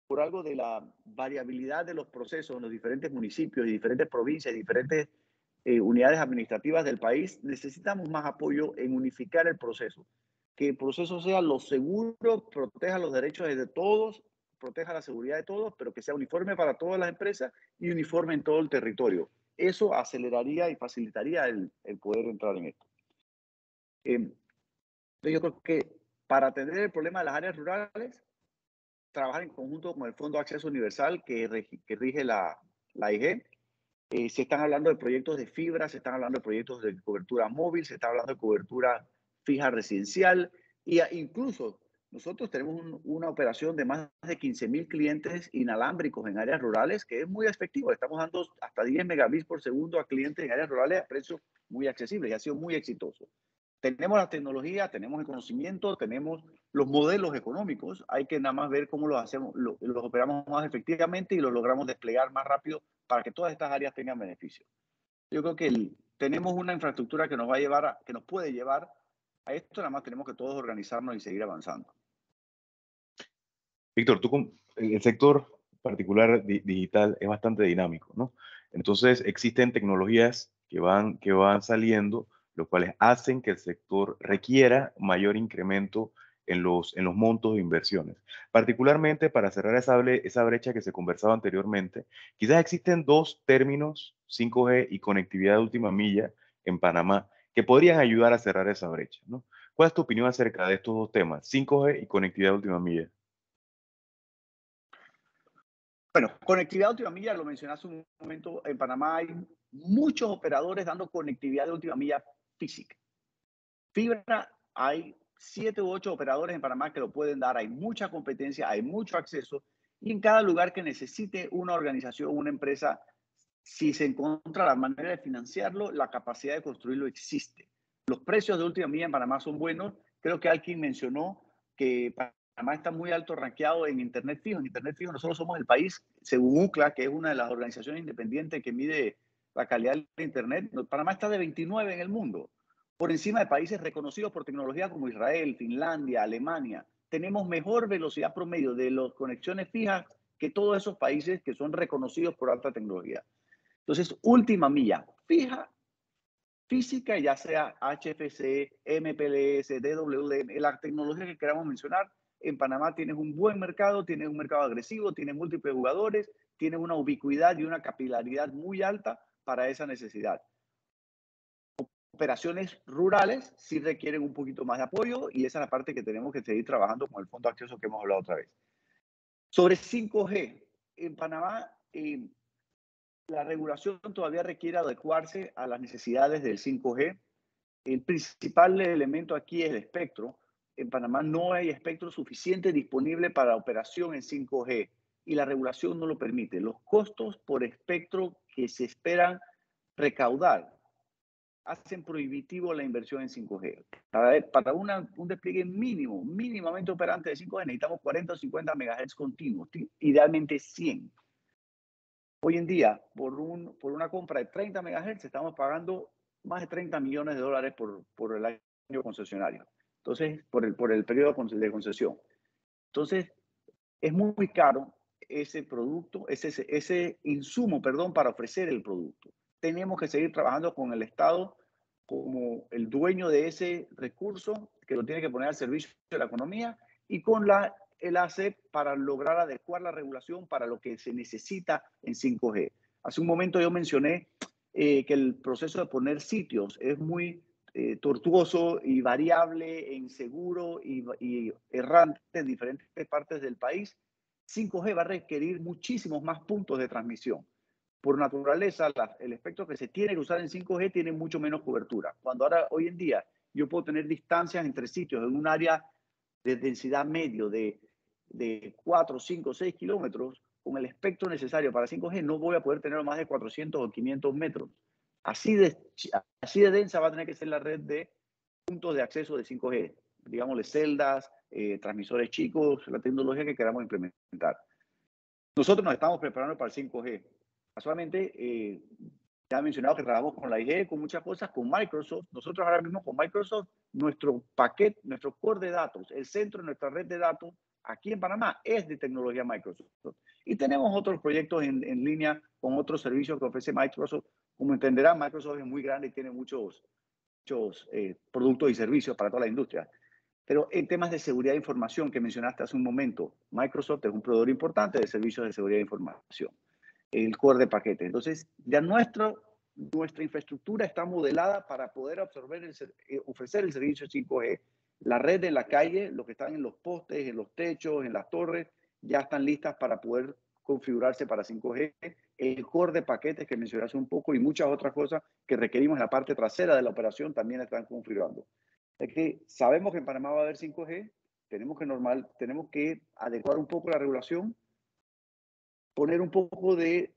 por algo de la variabilidad de los procesos en los diferentes municipios y diferentes provincias, y diferentes eh, unidades administrativas del país, necesitamos más apoyo en unificar el proceso. Que el proceso sea lo seguro, proteja los derechos de todos, proteja la seguridad de todos, pero que sea uniforme para todas las empresas y uniforme en todo el territorio eso aceleraría y facilitaría el, poder entrar en esto. Eh, yo creo que para atender el problema de las áreas rurales, trabajar en conjunto con el Fondo de Acceso Universal que, rige la, la IG. Eh, se están hablando de proyectos de fibra, se están hablando de proyectos de cobertura móvil, se está hablando de cobertura fija residencial e incluso nosotros tenemos una operación de más de 15.000 clientes inalámbricos en áreas rurales, que es muy efectivo. estamos dando hasta 10 megabits por segundo a clientes en áreas rurales a precios muy accesibles y ha sido muy exitoso. Tenemos la tecnología, tenemos el conocimiento, tenemos los modelos económicos. Hay que nada más ver cómo los hacemos, operamos más efectivamente y los logramos desplegar más rápido para que todas estas áreas tengan beneficio. Yo creo que tenemos una infraestructura que nos va a llevar, que nos puede llevar a esto. Nada más tenemos que todos organizarnos y seguir avanzando. Víctor, tú, el sector particular digital es bastante dinámico, ¿no? Entonces, existen tecnologías que van, que van saliendo, los cuales hacen que el sector requiera mayor incremento en los, en los montos de inversiones. Particularmente, para cerrar esa, esa brecha que se conversaba anteriormente, quizás existen dos términos, 5G y conectividad de última milla, en Panamá, que podrían ayudar a cerrar esa brecha, ¿no? ¿Cuál es tu opinión acerca de estos dos temas, 5G y conectividad de última milla? Bueno, conectividad de última milla, lo mencionaste un momento, en Panamá hay muchos operadores dando conectividad de última milla física. Fibra, hay siete u ocho operadores en Panamá que lo pueden dar, hay mucha competencia, hay mucho acceso y en cada lugar que necesite una organización, una empresa, si se encuentra la manera de financiarlo, la capacidad de construirlo existe. Los precios de última milla en Panamá son buenos. Creo que alguien mencionó que además está muy alto rankeado en Internet Fijo. En Internet Fijo nosotros somos el país, según UCLA, que es una de las organizaciones independientes que mide la calidad de Internet, Panamá está de 29 en el mundo, por encima de países reconocidos por tecnología como Israel, Finlandia, Alemania. Tenemos mejor velocidad promedio de las conexiones fijas que todos esos países que son reconocidos por alta tecnología. Entonces, última milla, fija, física, ya sea HFC, MPLS, DWDM, la tecnología que queramos mencionar, en Panamá tienes un buen mercado, tienes un mercado agresivo, tienes múltiples jugadores, tienes una ubicuidad y una capilaridad muy alta para esa necesidad. Operaciones rurales sí requieren un poquito más de apoyo y esa es la parte que tenemos que seguir trabajando con el fondo acceso que hemos hablado otra vez. Sobre 5G, en Panamá eh, la regulación todavía requiere adecuarse a las necesidades del 5G. El principal elemento aquí es el espectro en Panamá no hay espectro suficiente disponible para operación en 5G y la regulación no lo permite. Los costos por espectro que se esperan recaudar hacen prohibitivo la inversión en 5G. Para, para un despliegue mínimo, mínimamente operante de 5G, necesitamos 40 o 50 MHz continuos, idealmente 100. Hoy en día, por, un, por una compra de 30 MHz, estamos pagando más de 30 millones de dólares por, por el año concesionario. Entonces, por el, por el periodo de concesión. Entonces, es muy caro ese producto, ese, ese insumo, perdón, para ofrecer el producto. Tenemos que seguir trabajando con el Estado como el dueño de ese recurso que lo tiene que poner al servicio de la economía y con la, el ACEP para lograr adecuar la regulación para lo que se necesita en 5G. Hace un momento yo mencioné eh, que el proceso de poner sitios es muy eh, tortuoso y variable inseguro y, errante en diferentes partes del país, 5G va a requerir muchísimos más puntos de transmisión. Por naturaleza, el espectro que se tiene que usar en 5G tiene mucho menos cobertura. Cuando ahora, hoy en día, yo puedo tener distancias entre sitios en un área de densidad medio de, de 4, 5, 6 kilómetros, con el espectro necesario para 5G no voy a poder tener más de 400 o 500 metros. Así de, así de densa va a tener que ser la red de puntos de acceso de 5G, digámosle celdas, eh, transmisores chicos, la tecnología que queramos implementar. Nosotros nos estamos preparando para el 5G. Casualmente, eh, ya he mencionado que trabajamos con la IG, con muchas cosas, con Microsoft. Nosotros ahora mismo con Microsoft, nuestro paquete, nuestro core de datos, el centro de nuestra red de datos aquí en Panamá es de tecnología Microsoft. Y tenemos otros proyectos en, en línea con otros servicios que ofrece Microsoft como entenderán, Microsoft es muy grande y tiene muchos, muchos eh, productos y servicios para toda la industria. Pero en temas de seguridad de información que mencionaste hace un momento, Microsoft es un proveedor importante de servicios de seguridad de información, el core de paquetes. Entonces, ya nuestro, nuestra infraestructura está modelada para poder absorber el, eh, ofrecer el servicio 5G. La red de la calle, lo que están en los postes, en los techos, en las torres, ya están listas para poder configurarse para 5G, el core de paquetes que mencioné hace un poco y muchas otras cosas que requerimos en la parte trasera de la operación también están configurando. Es que sabemos que en Panamá va a haber 5G, tenemos que normal, tenemos que adecuar un poco la regulación, poner un poco de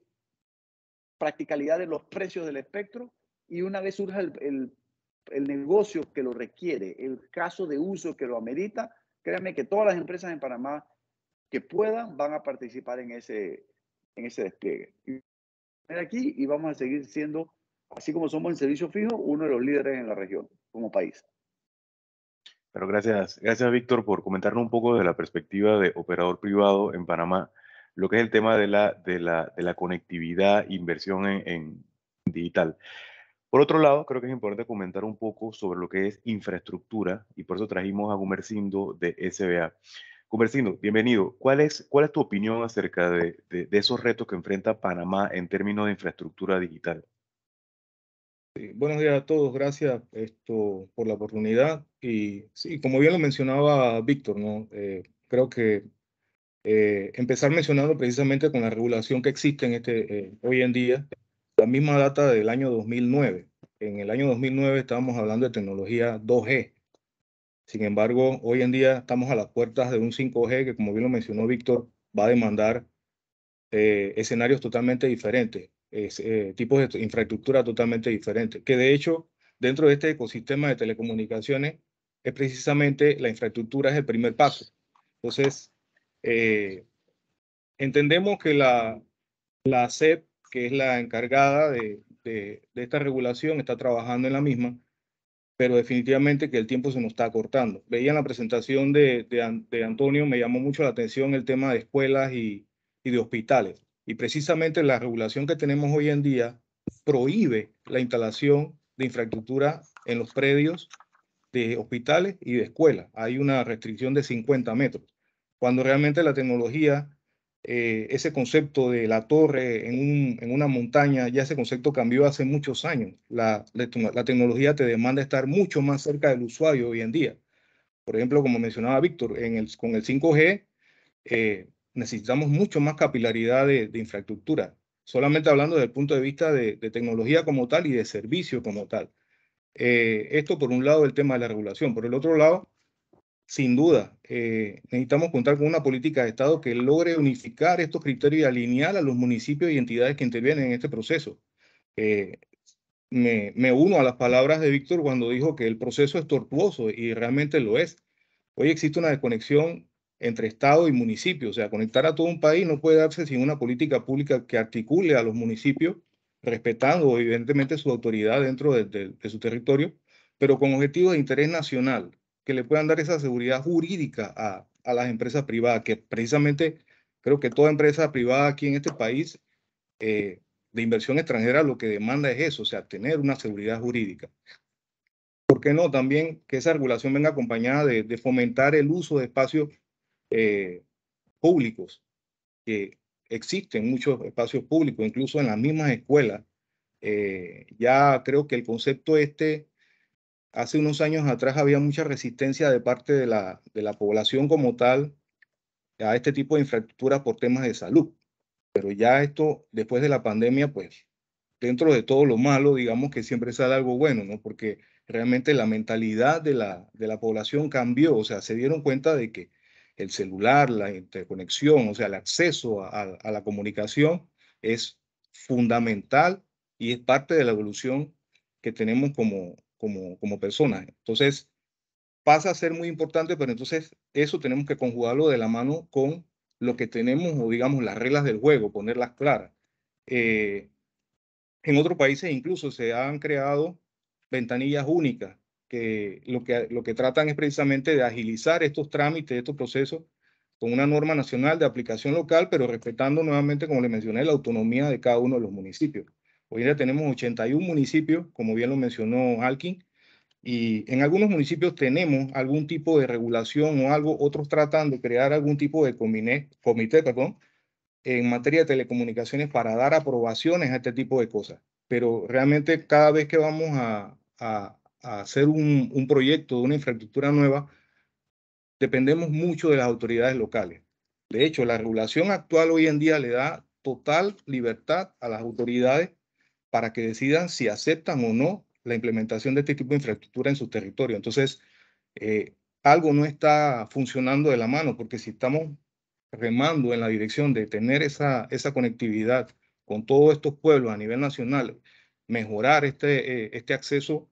practicalidad en los precios del espectro y una vez surja el, el, el negocio que lo requiere, el caso de uso que lo amerita, créanme que todas las empresas en Panamá que puedan van a participar en ese, en ese despliegue. Y aquí y vamos a seguir siendo, así como somos en servicio fijo, uno de los líderes en la región como país. Pero gracias, gracias Víctor por comentarnos un poco de la perspectiva de operador privado en Panamá, lo que es el tema de la, de la, de la conectividad, inversión en, en digital. Por otro lado, creo que es importante comentar un poco sobre lo que es infraestructura y por eso trajimos a Gumercindo de SBA. Conversino, bienvenido. ¿Cuál es, cuál es tu opinión acerca de, esos retos que enfrenta Panamá en términos de infraestructura digital? buenos días a todos, gracias esto, por la oportunidad. Y sí, como bien lo mencionaba Víctor, ¿no? Eh, creo que eh, empezar mencionando precisamente con la regulación que existe en este, eh, hoy en día, la misma data del año 2009. En el año 2009 estábamos hablando de tecnología 2G, sin embargo, hoy en día estamos a las puertas de un 5G que, como bien lo mencionó Víctor, va a demandar eh, escenarios totalmente diferentes, eh, tipos de infraestructura totalmente diferentes, que de hecho, dentro de este ecosistema de telecomunicaciones, es precisamente la infraestructura es el primer paso. Entonces, eh, entendemos que la, la CEP, que es la encargada de esta regulación, está trabajando en la misma pero definitivamente que el tiempo se nos está acortando. Veía en la presentación de, Antonio, me llamó mucho la atención el tema de escuelas y, y de hospitales. Y precisamente la regulación que tenemos hoy en día prohíbe la instalación de infraestructura en los predios de hospitales y de escuelas. Hay una restricción de 50 metros, cuando realmente la tecnología eh, ese concepto de la torre en, una montaña, ya ese concepto cambió hace muchos años. La, tecnología te demanda estar mucho más cerca del usuario hoy en día. Por ejemplo, como mencionaba Víctor, en el, con el 5G eh, necesitamos mucho más capilaridad de, infraestructura, solamente hablando desde el punto de vista de, tecnología como tal y de servicio como tal. Eh, esto por un lado el tema de la regulación, por el otro lado sin duda, eh, necesitamos contar con una política de Estado que logre unificar estos criterios y alinear a los municipios y entidades que intervienen en este proceso. Eh, me, uno a las palabras de Víctor cuando dijo que el proceso es tortuoso y realmente lo es. Hoy existe una desconexión entre Estado y municipio, o sea, conectar a todo un país no puede darse sin una política pública que articule a los municipios, respetando evidentemente su autoridad dentro de, de su territorio, pero con objetivos de interés nacional, que le puedan dar esa seguridad jurídica a, las empresas privadas, que precisamente creo que toda empresa privada aquí en este país eh, de inversión extranjera lo que demanda es eso, o sea, tener una seguridad jurídica. ¿Por qué no también que esa regulación venga acompañada de, fomentar el uso de espacios eh, públicos? Que existen muchos espacios públicos, incluso en las mismas escuelas. Eh, ya creo que el concepto este Hace unos años atrás había mucha resistencia de parte de la, de la población como tal a este tipo de infraestructuras por temas de salud. Pero ya esto, después de la pandemia, pues dentro de todo lo malo, digamos que siempre sale algo bueno, ¿no? Porque realmente la mentalidad de la, de la población cambió, o sea, se dieron cuenta de que el celular, la interconexión, o sea, el acceso a la comunicación es fundamental y es parte de la evolución que tenemos como, como, como persona. Entonces, pasa a ser muy importante, pero entonces eso tenemos que conjugarlo de la mano con lo que tenemos o digamos las reglas del juego, ponerlas claras. Eh, en otros países incluso se han creado ventanillas únicas que lo, que lo que tratan es precisamente de agilizar estos trámites, estos procesos con una norma nacional de aplicación local, pero respetando nuevamente, como le mencioné, la autonomía de cada uno de los municipios. Hoy en día tenemos 81 municipios, como bien lo mencionó Alkin, y en algunos municipios tenemos algún tipo de regulación o algo, otros tratan de crear algún tipo de comité, comité perdón, en materia de telecomunicaciones para dar aprobaciones a este tipo de cosas. Pero realmente cada vez que vamos a, hacer un, un proyecto de una infraestructura nueva, dependemos mucho de las autoridades locales. De hecho, la regulación actual hoy en día le da total libertad a las autoridades para que decidan si aceptan o no la implementación de este tipo de infraestructura en su territorio. Entonces, eh, algo no está funcionando de la mano, porque si estamos remando en la dirección de tener esa, esa conectividad con todos estos pueblos a nivel nacional, mejorar este, eh, este acceso,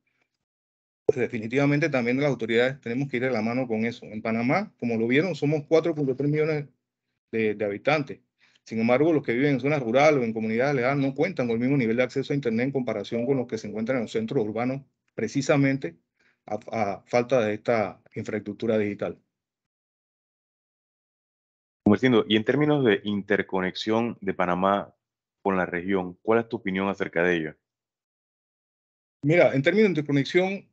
pues definitivamente también las autoridades tenemos que ir de la mano con eso. En Panamá, como lo vieron, somos 4.3 millones de habitantes. Sin embargo, los que viven en zonas rurales o en comunidades leales no cuentan con el mismo nivel de acceso a Internet en comparación con los que se encuentran en los centros urbanos, precisamente a, falta de esta infraestructura digital. Y en términos de interconexión de Panamá con la región, ¿cuál es tu opinión acerca de ello? Mira, en términos de interconexión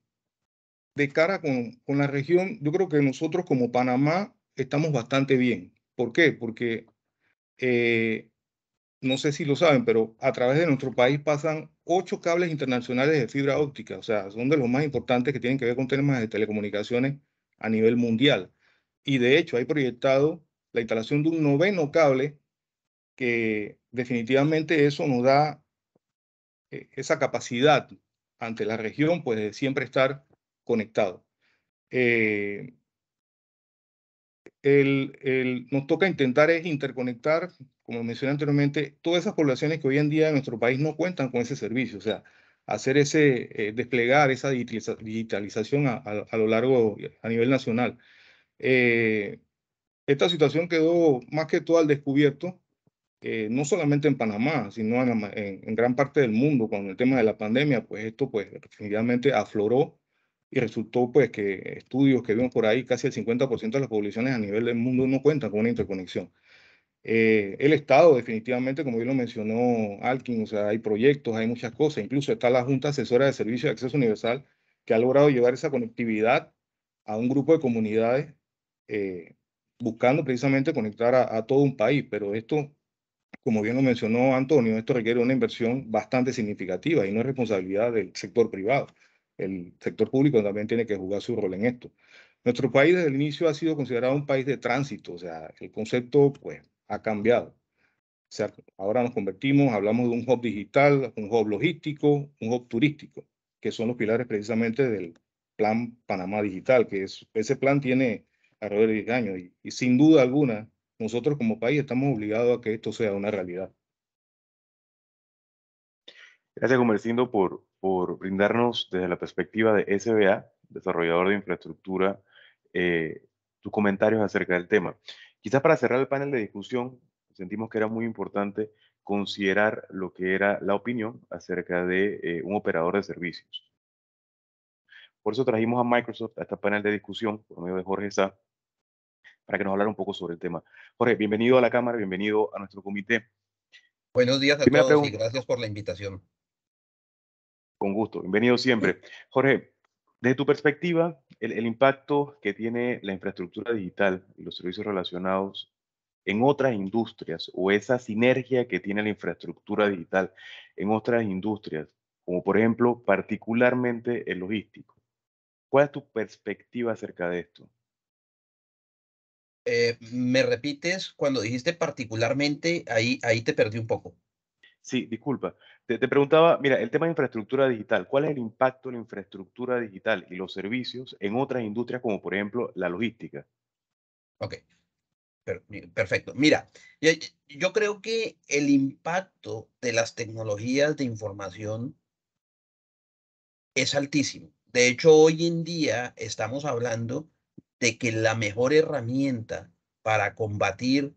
de cara con, con la región, yo creo que nosotros como Panamá estamos bastante bien. ¿Por qué? Porque eh, no sé si lo saben, pero a través de nuestro país pasan ocho cables internacionales de fibra óptica, o sea, son de los más importantes que tienen que ver con temas de telecomunicaciones a nivel mundial. Y de hecho hay proyectado la instalación de un noveno cable que definitivamente eso nos da eh, esa capacidad ante la región, pues de siempre estar conectado. Eh, el, nos toca intentar es interconectar, como mencioné anteriormente, todas esas poblaciones que hoy en día en nuestro país no cuentan con ese servicio, o sea, hacer ese, eh, desplegar esa digitalización a, lo largo, a nivel nacional. Eh, esta situación quedó más que todo al descubierto, eh, no solamente en Panamá, sino en, gran parte del mundo, con el tema de la pandemia, pues esto pues definitivamente afloró y resultó pues que estudios que vimos por ahí, casi el 50% de las poblaciones a nivel del mundo no cuentan con una interconexión. Eh, el Estado, definitivamente, como bien lo mencionó Alkin, o sea, hay proyectos, hay muchas cosas, incluso está la Junta Asesora de Servicios de Acceso Universal, que ha logrado llevar esa conectividad a un grupo de comunidades, eh, buscando precisamente conectar a, a, todo un país, pero esto, como bien lo mencionó Antonio, esto requiere una inversión bastante significativa y no es responsabilidad del sector privado el sector público también tiene que jugar su rol en esto. Nuestro país desde el inicio ha sido considerado un país de tránsito, o sea, el concepto pues ha cambiado. O sea, ahora nos convertimos, hablamos de un hub digital, un hub logístico, un hub turístico, que son los pilares precisamente del plan Panamá Digital, que es, ese plan tiene alrededor de 10 años y, sin duda alguna nosotros como país estamos obligados a que esto sea una realidad. Gracias, Comerciendo, por, por brindarnos desde la perspectiva de SBA, desarrollador de infraestructura, eh, tus comentarios acerca del tema. Quizás para cerrar el panel de discusión, sentimos que era muy importante considerar lo que era la opinión acerca de eh, un operador de servicios. Por eso trajimos a Microsoft a este panel de discusión por medio de Jorge Sá para que nos hablara un poco sobre el tema. Jorge, bienvenido a la Cámara, bienvenido a nuestro comité. Buenos días a todos y gracias por la invitación. Con gusto, bienvenido siempre. Jorge, desde tu perspectiva, el, impacto que tiene la infraestructura digital y los servicios relacionados en otras industrias o esa sinergia que tiene la infraestructura digital en otras industrias, como por ejemplo particularmente el logístico. ¿Cuál es tu perspectiva acerca de esto? Eh, ¿Me repites cuando dijiste particularmente? Ahí, ahí te perdí un poco. Sí, disculpa. Te, preguntaba, mira, el tema de infraestructura digital, ¿cuál es el impacto de la infraestructura digital y los servicios en otras industrias como por ejemplo la logística? Ok, perfecto. Mira, yo creo que el impacto de las tecnologías de información es altísimo. De hecho, hoy en día estamos hablando de que la mejor herramienta para combatir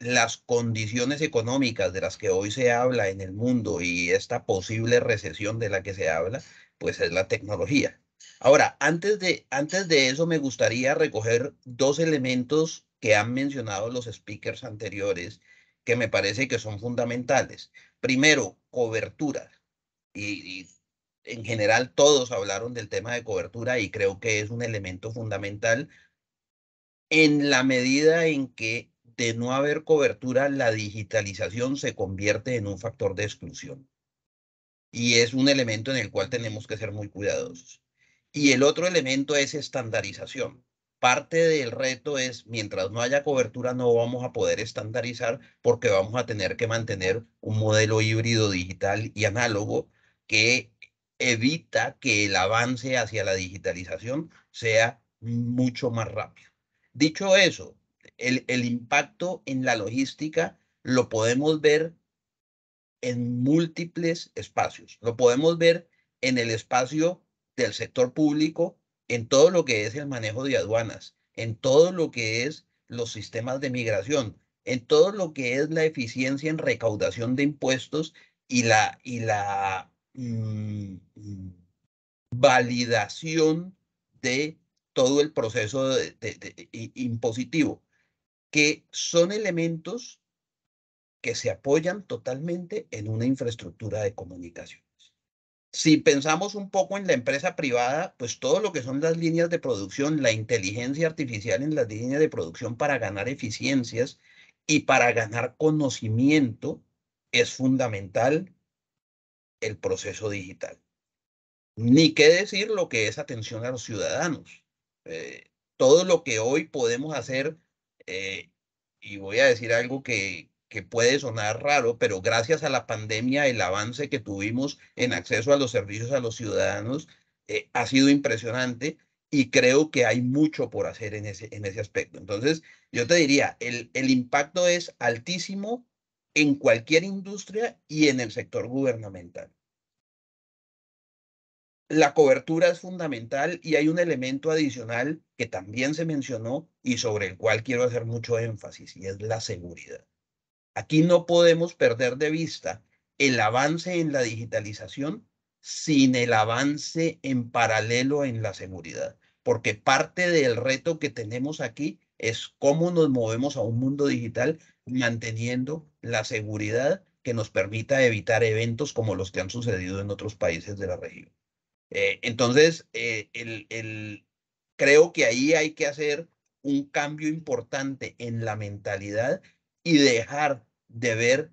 las condiciones económicas de las que hoy se habla en el mundo y esta posible recesión de la que se habla, pues es la tecnología. Ahora, antes de, antes de eso me gustaría recoger dos elementos que han mencionado los speakers anteriores que me parece que son fundamentales. Primero, cobertura. Y, en general todos hablaron del tema de cobertura y creo que es un elemento fundamental en la medida en que de no haber cobertura, la digitalización se convierte en un factor de exclusión. Y es un elemento en el cual tenemos que ser muy cuidadosos. Y el otro elemento es estandarización. Parte del reto es, mientras no haya cobertura, no vamos a poder estandarizar porque vamos a tener que mantener un modelo híbrido digital y análogo que evita que el avance hacia la digitalización sea mucho más rápido. Dicho eso, el, impacto en la logística lo podemos ver en múltiples espacios. Lo podemos ver en el espacio del sector público, en todo lo que es el manejo de aduanas, en todo lo que es los sistemas de migración, en todo lo que es la eficiencia en recaudación de impuestos y la, y la mm, mm, validación de todo el proceso impositivo que son elementos que se apoyan totalmente en una infraestructura de comunicaciones. Si pensamos un poco en la empresa privada, pues todo lo que son las líneas de producción, la inteligencia artificial en las líneas de producción para ganar eficiencias y para ganar conocimiento, es fundamental el proceso digital. Ni qué decir lo que es atención a los ciudadanos. Eh, todo lo que hoy podemos hacer eh, y voy a decir algo que, que puede sonar raro, pero gracias a la pandemia, el avance que tuvimos en acceso a los servicios a los ciudadanos eh, ha sido impresionante y creo que hay mucho por hacer en ese, en ese aspecto. Entonces, yo te diría, el, el impacto es altísimo en cualquier industria y en el sector gubernamental la cobertura es fundamental y hay un elemento adicional que también se mencionó y sobre el cual quiero hacer mucho énfasis y es la seguridad. Aquí no podemos perder de vista el avance en la digitalización sin el avance en paralelo en la seguridad, porque parte del reto que tenemos aquí es cómo nos movemos a un mundo digital manteniendo la seguridad que nos permita evitar eventos como los que han sucedido en otros países de la región. Eh, entonces, eh, el, creo que ahí hay que hacer un cambio importante en la mentalidad y dejar de ver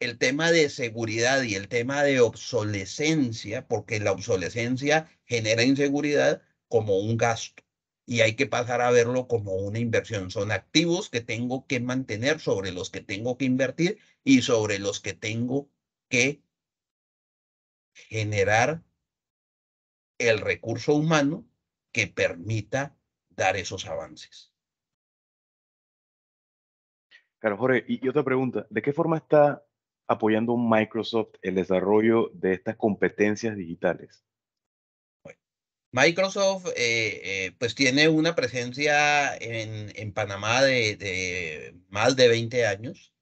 el tema de seguridad y el tema de obsolescencia, porque la obsolescencia genera inseguridad como un gasto y hay que pasar a verlo como una inversión. Son activos que tengo que mantener, sobre los que tengo que invertir y sobre los que tengo que generar el recurso humano que permita dar esos avances. Claro, Jorge, y, otra pregunta, ¿de qué forma está apoyando Microsoft el desarrollo de estas competencias digitales? Microsoft eh, eh, pues tiene una presencia en, Panamá de, más de 20 años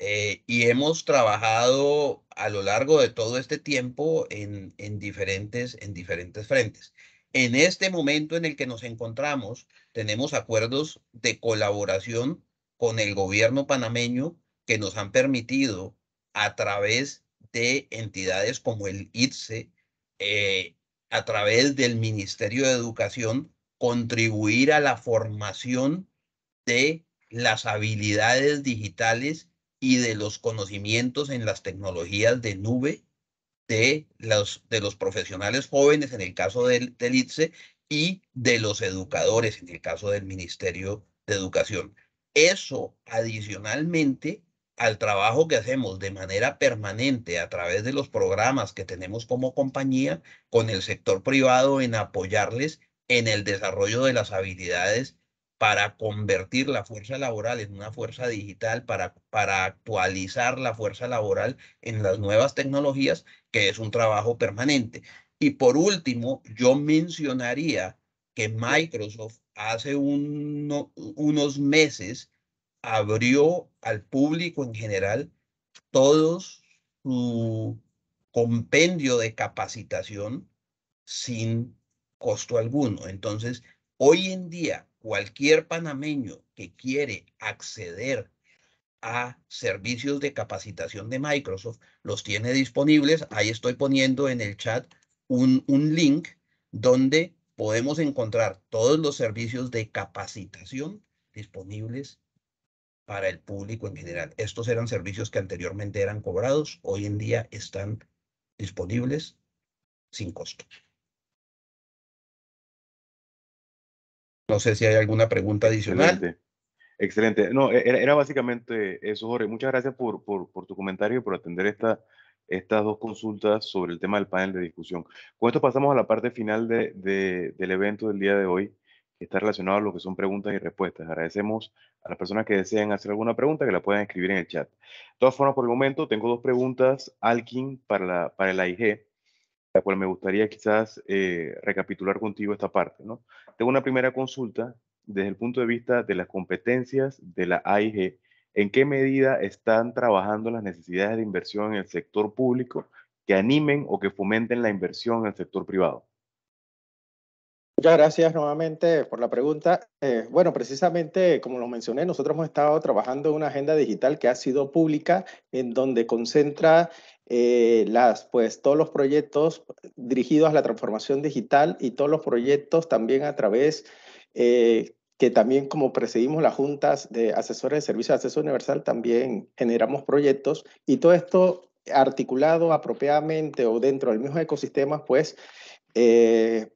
eh, y hemos trabajado a lo largo de todo este tiempo en, diferentes, en diferentes frentes. En este momento en el que nos encontramos, tenemos acuerdos de colaboración con el gobierno panameño que nos han permitido a través de entidades como el ITSE, eh, a través del Ministerio de Educación, contribuir a la formación de las habilidades digitales y de los conocimientos en las tecnologías de nube de los, de los profesionales jóvenes en el caso del, del ITSE y de los educadores en el caso del Ministerio de Educación. Eso adicionalmente al trabajo que hacemos de manera permanente a través de los programas que tenemos como compañía con el sector privado en apoyarles en el desarrollo de las habilidades para convertir la fuerza laboral en una fuerza digital, para, para actualizar la fuerza laboral en las nuevas tecnologías, que es un trabajo permanente. Y por último, yo mencionaría que Microsoft hace unos meses abrió al público en general todos su compendio de capacitación sin costo alguno. Entonces, hoy en día, cualquier panameño que quiere acceder a servicios de capacitación de Microsoft, los tiene disponibles. Ahí estoy poniendo en el chat un, un link donde podemos encontrar todos los servicios de capacitación disponibles para el público en general. Estos eran servicios que anteriormente eran cobrados, hoy en día están disponibles sin costo. No sé si hay alguna pregunta adicional. Excelente. No, e, era, básicamente eso, Jorge. Muchas gracias por, por, tu comentario y por atender esta, estas dos consultas sobre el tema del panel de discusión. Con esto pasamos a la parte final de, del evento del día de hoy, que está relacionado a lo que son preguntas y respuestas. Agradecemos a las personas que deseen hacer alguna pregunta que la puedan escribir en el chat. De todas formas, por el momento, tengo dos preguntas, Alkin, para, la, para el AIG cual me gustaría quizás eh, recapitular contigo esta parte. ¿no? Tengo una primera consulta desde el punto de vista de las competencias de la AIG. ¿En qué medida están trabajando las necesidades de inversión en el sector público que animen o que fomenten la inversión en el sector privado? Muchas gracias nuevamente por la pregunta. Eh, bueno, precisamente como lo mencioné, nosotros hemos estado trabajando en una agenda digital que ha sido pública, en donde concentra eh, las, pues, todos los proyectos dirigidos a la transformación digital y todos los proyectos también a través eh, que también como precedimos las juntas de asesores de servicios de acceso universal, también generamos proyectos y todo esto articulado apropiadamente o dentro del mismo ecosistema, pues, eh,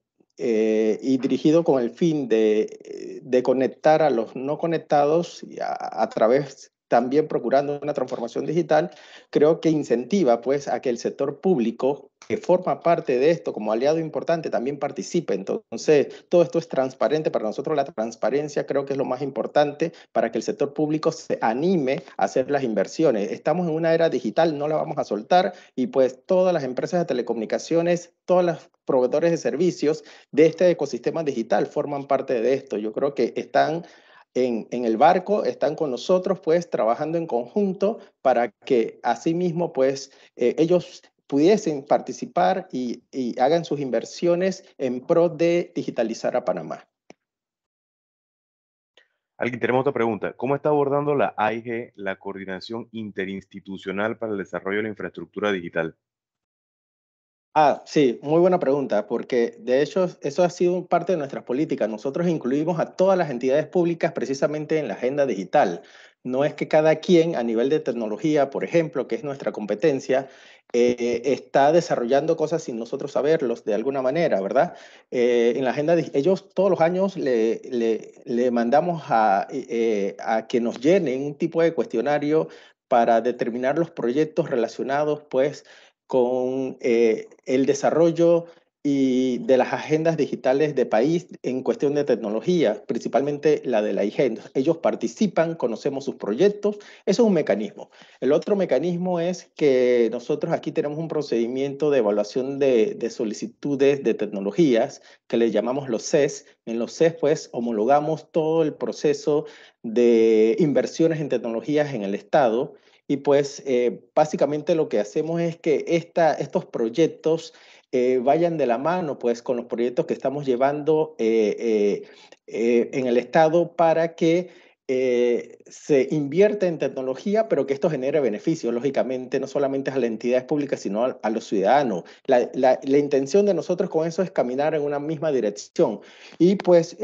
y dirigido con el fin de, de, conectar a los no conectados a, a través también procurando una transformación digital, creo que incentiva pues a que el sector público que forma parte de esto como aliado importante también participe. Entonces, todo esto es transparente. Para nosotros la transparencia creo que es lo más importante para que el sector público se anime a hacer las inversiones. Estamos en una era digital, no la vamos a soltar y pues todas las empresas de telecomunicaciones, todos los proveedores de servicios de este ecosistema digital forman parte de esto. Yo creo que están en, el barco, están con nosotros, pues trabajando en conjunto para que asimismo, pues eh, ellos pudiesen participar y, y hagan sus inversiones en pro de digitalizar a Panamá. Alguien, tenemos otra pregunta. ¿Cómo está abordando la AIG la coordinación interinstitucional para el desarrollo de la infraestructura digital? Ah, sí, muy buena pregunta, porque de hecho eso ha sido parte de nuestras políticas. Nosotros incluimos a todas las entidades públicas precisamente en la agenda digital. No es que cada quien a nivel de tecnología, por ejemplo, que es nuestra competencia, eh, está desarrollando cosas sin nosotros saberlos de alguna manera, ¿verdad? Eh, en la agenda, ellos todos los años le, le, mandamos a, eh, a que nos llenen un tipo de cuestionario para determinar los proyectos relacionados, pues, con eh, el desarrollo y de las agendas digitales de país en cuestión de tecnología, principalmente la de la IGEN. Ellos participan, conocemos sus proyectos, eso es un mecanismo. El otro mecanismo es que nosotros aquí tenemos un procedimiento de evaluación de, de solicitudes de tecnologías que le llamamos los CES. En los CES, pues, homologamos todo el proceso de inversiones en tecnologías en el Estado y pues eh, básicamente lo que hacemos es que estos proyectos eh, vayan de la mano pues con los proyectos que estamos llevando eh, en el Estado para que se invierta en tecnología, pero que esto genere beneficios, lógicamente, no solamente a las entidades públicas, sino a, los ciudadanos. La, intención de nosotros con eso es caminar en una misma dirección. Y pues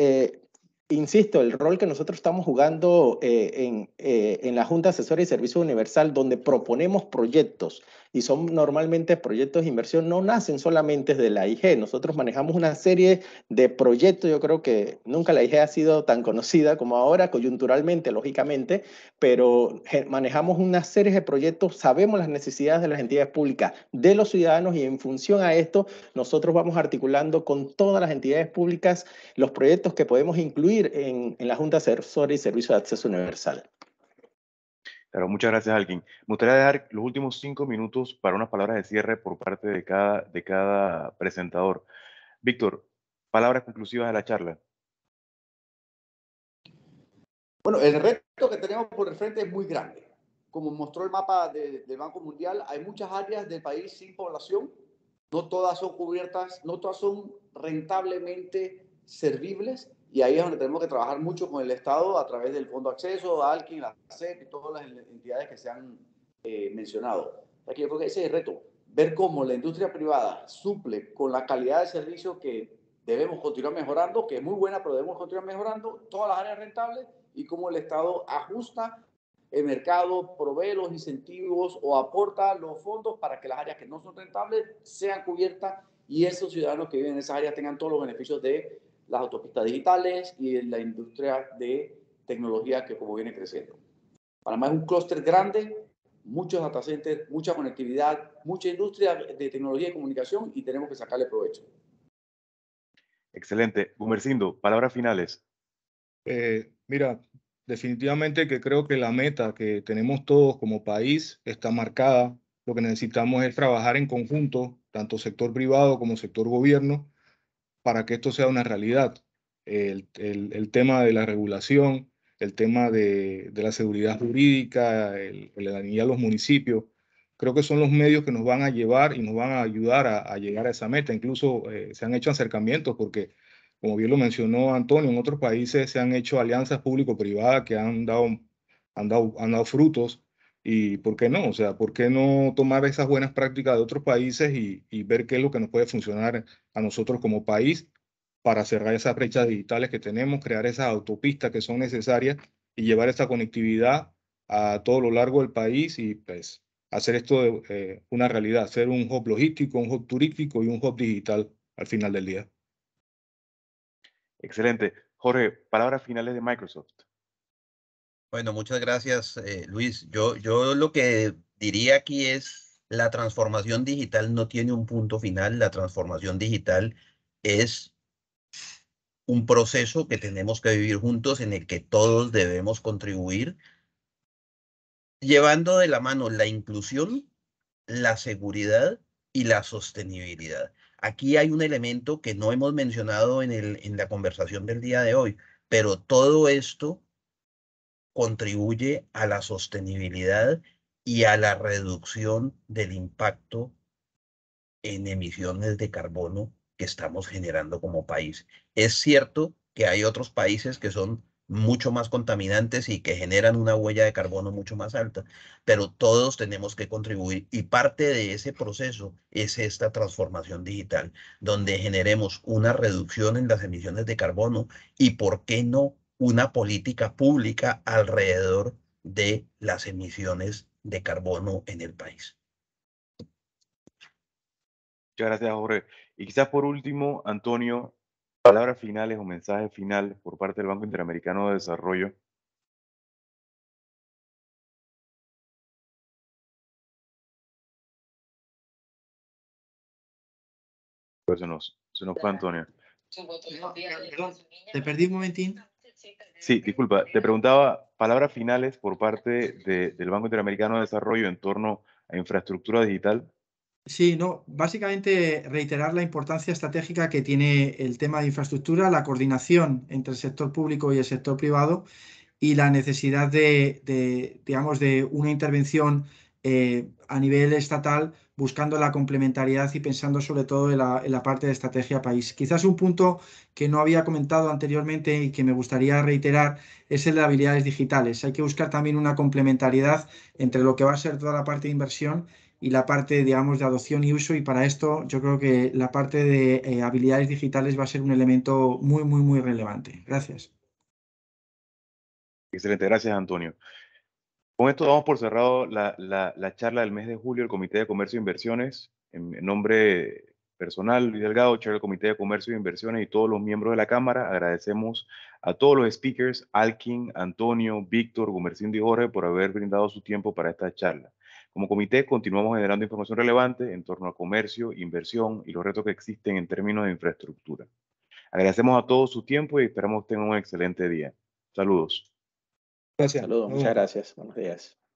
insisto, el rol que nosotros estamos jugando eh, en, eh, en, la Junta Asesora y Servicio Universal, donde proponemos proyectos y son normalmente proyectos de inversión, no nacen solamente de la IG. Nosotros manejamos una serie de proyectos, yo creo que nunca la IG ha sido tan conocida como ahora, coyunturalmente, lógicamente, pero manejamos una serie de proyectos, sabemos las necesidades de las entidades públicas, de los ciudadanos y en función a esto nosotros vamos articulando con todas las entidades públicas los proyectos que podemos incluir en, en la Junta de y Servicios de Acceso Universal muchas gracias, alguien Me gustaría dejar los últimos cinco minutos para unas palabras de cierre por parte de cada, de cada presentador. Víctor, palabras conclusivas de la charla. Bueno, el reto que tenemos por el frente es muy grande. Como mostró el mapa del Banco Mundial, hay muchas áreas del país sin población. No todas son cubiertas, no todas son rentablemente servibles y ahí es donde tenemos que trabajar mucho con el Estado a través del Fondo de Acceso, Alkin, la CEP y todas las entidades que se han eh, mencionado. Aquí yo ese es el reto, ver cómo la industria privada suple con la calidad de servicio que debemos continuar mejorando, que es muy buena, pero debemos continuar mejorando todas las áreas rentables y cómo el Estado ajusta el mercado, provee los incentivos o aporta los fondos para que las áreas que no son rentables sean cubiertas y esos ciudadanos que viven en esas áreas tengan todos los beneficios de las autopistas digitales y la industria de tecnología que como viene creciendo. Para más un clúster grande, muchos data mucha conectividad, mucha industria de tecnología y comunicación y tenemos que sacarle provecho. Excelente. Gumercindo, palabras finales. Eh, mira, definitivamente que creo que la meta que tenemos todos como país está marcada. Lo que necesitamos es trabajar en conjunto, tanto sector privado como sector gobierno, para que esto sea una realidad. El, tema de la regulación, el tema de, la seguridad jurídica, el, el de los municipios, creo que son los medios que nos van a llevar y nos van a ayudar a, llegar a esa meta. Incluso eh, se han hecho acercamientos porque, como bien lo mencionó Antonio, en otros países se han hecho alianzas público-privadas que han dado, han, han dado frutos ¿Y por qué no? O sea, ¿por qué no tomar esas buenas prácticas de otros países y, ver qué es lo que nos puede funcionar a nosotros como país para cerrar esas brechas digitales que tenemos, crear esas autopistas que son necesarias y llevar esa conectividad a todo lo largo del país y pues hacer esto eh, una realidad, hacer un hub logístico, un hub turístico y un hub digital al final del día. Excelente. Jorge, palabras finales de Microsoft. Bueno, muchas gracias, eh, Luis. Yo, yo lo que diría aquí es, la transformación digital no tiene un punto final, la transformación digital es un proceso que tenemos que vivir juntos en el que todos debemos contribuir, llevando de la mano la inclusión, la seguridad y la sostenibilidad. Aquí hay un elemento que no hemos mencionado en, el, en la conversación del día de hoy, pero todo esto contribuye a la sostenibilidad y a la reducción del impacto en emisiones de carbono que estamos generando como país. Es cierto que hay otros países que son mucho más contaminantes y que generan una huella de carbono mucho más alta, pero todos tenemos que contribuir y parte de ese proceso es esta transformación digital, donde generemos una reducción en las emisiones de carbono y, ¿por qué no?, una política pública alrededor de las emisiones de carbono en el país. Muchas gracias, Jorge. Y quizás por último, Antonio, palabras finales o mensaje final por parte del Banco Interamericano de Desarrollo. Pues se nos, fue Antonio. Te perdí un momentín. Sí, disculpa, te preguntaba palabras finales por parte del Banco Interamericano de Desarrollo en torno a infraestructura digital. Sí, no, básicamente reiterar la importancia estratégica que tiene el tema de infraestructura, la coordinación entre el sector público y el sector privado y la necesidad de, digamos, de una intervención eh, a nivel estatal buscando la complementariedad y pensando sobre todo en la, parte de estrategia país. Quizás un punto que no había comentado anteriormente y que me gustaría reiterar es el de habilidades digitales. Hay que buscar también una complementariedad entre lo que va a ser toda la parte de inversión y la parte, digamos, de adopción y uso. Y para esto yo creo que la parte de eh, habilidades digitales va a ser un elemento muy, muy, muy relevante. Gracias. Excelente, gracias Antonio. Con esto damos por cerrado la, charla del mes de julio del Comité de Comercio e Inversiones. En, nombre personal, y Delgado, chair del Comité de Comercio e Inversiones y todos los miembros de la Cámara, agradecemos a todos los speakers, Alkin, Antonio, Víctor, Gumercindo y Jorge, por haber brindado su tiempo para esta charla. Como comité continuamos generando información relevante en torno a comercio, inversión y los retos que existen en términos de infraestructura. Agradecemos a todos su tiempo y esperamos que tengan un excelente día. Saludos. Gracias. Saludos, muchas gracias. Buenos días.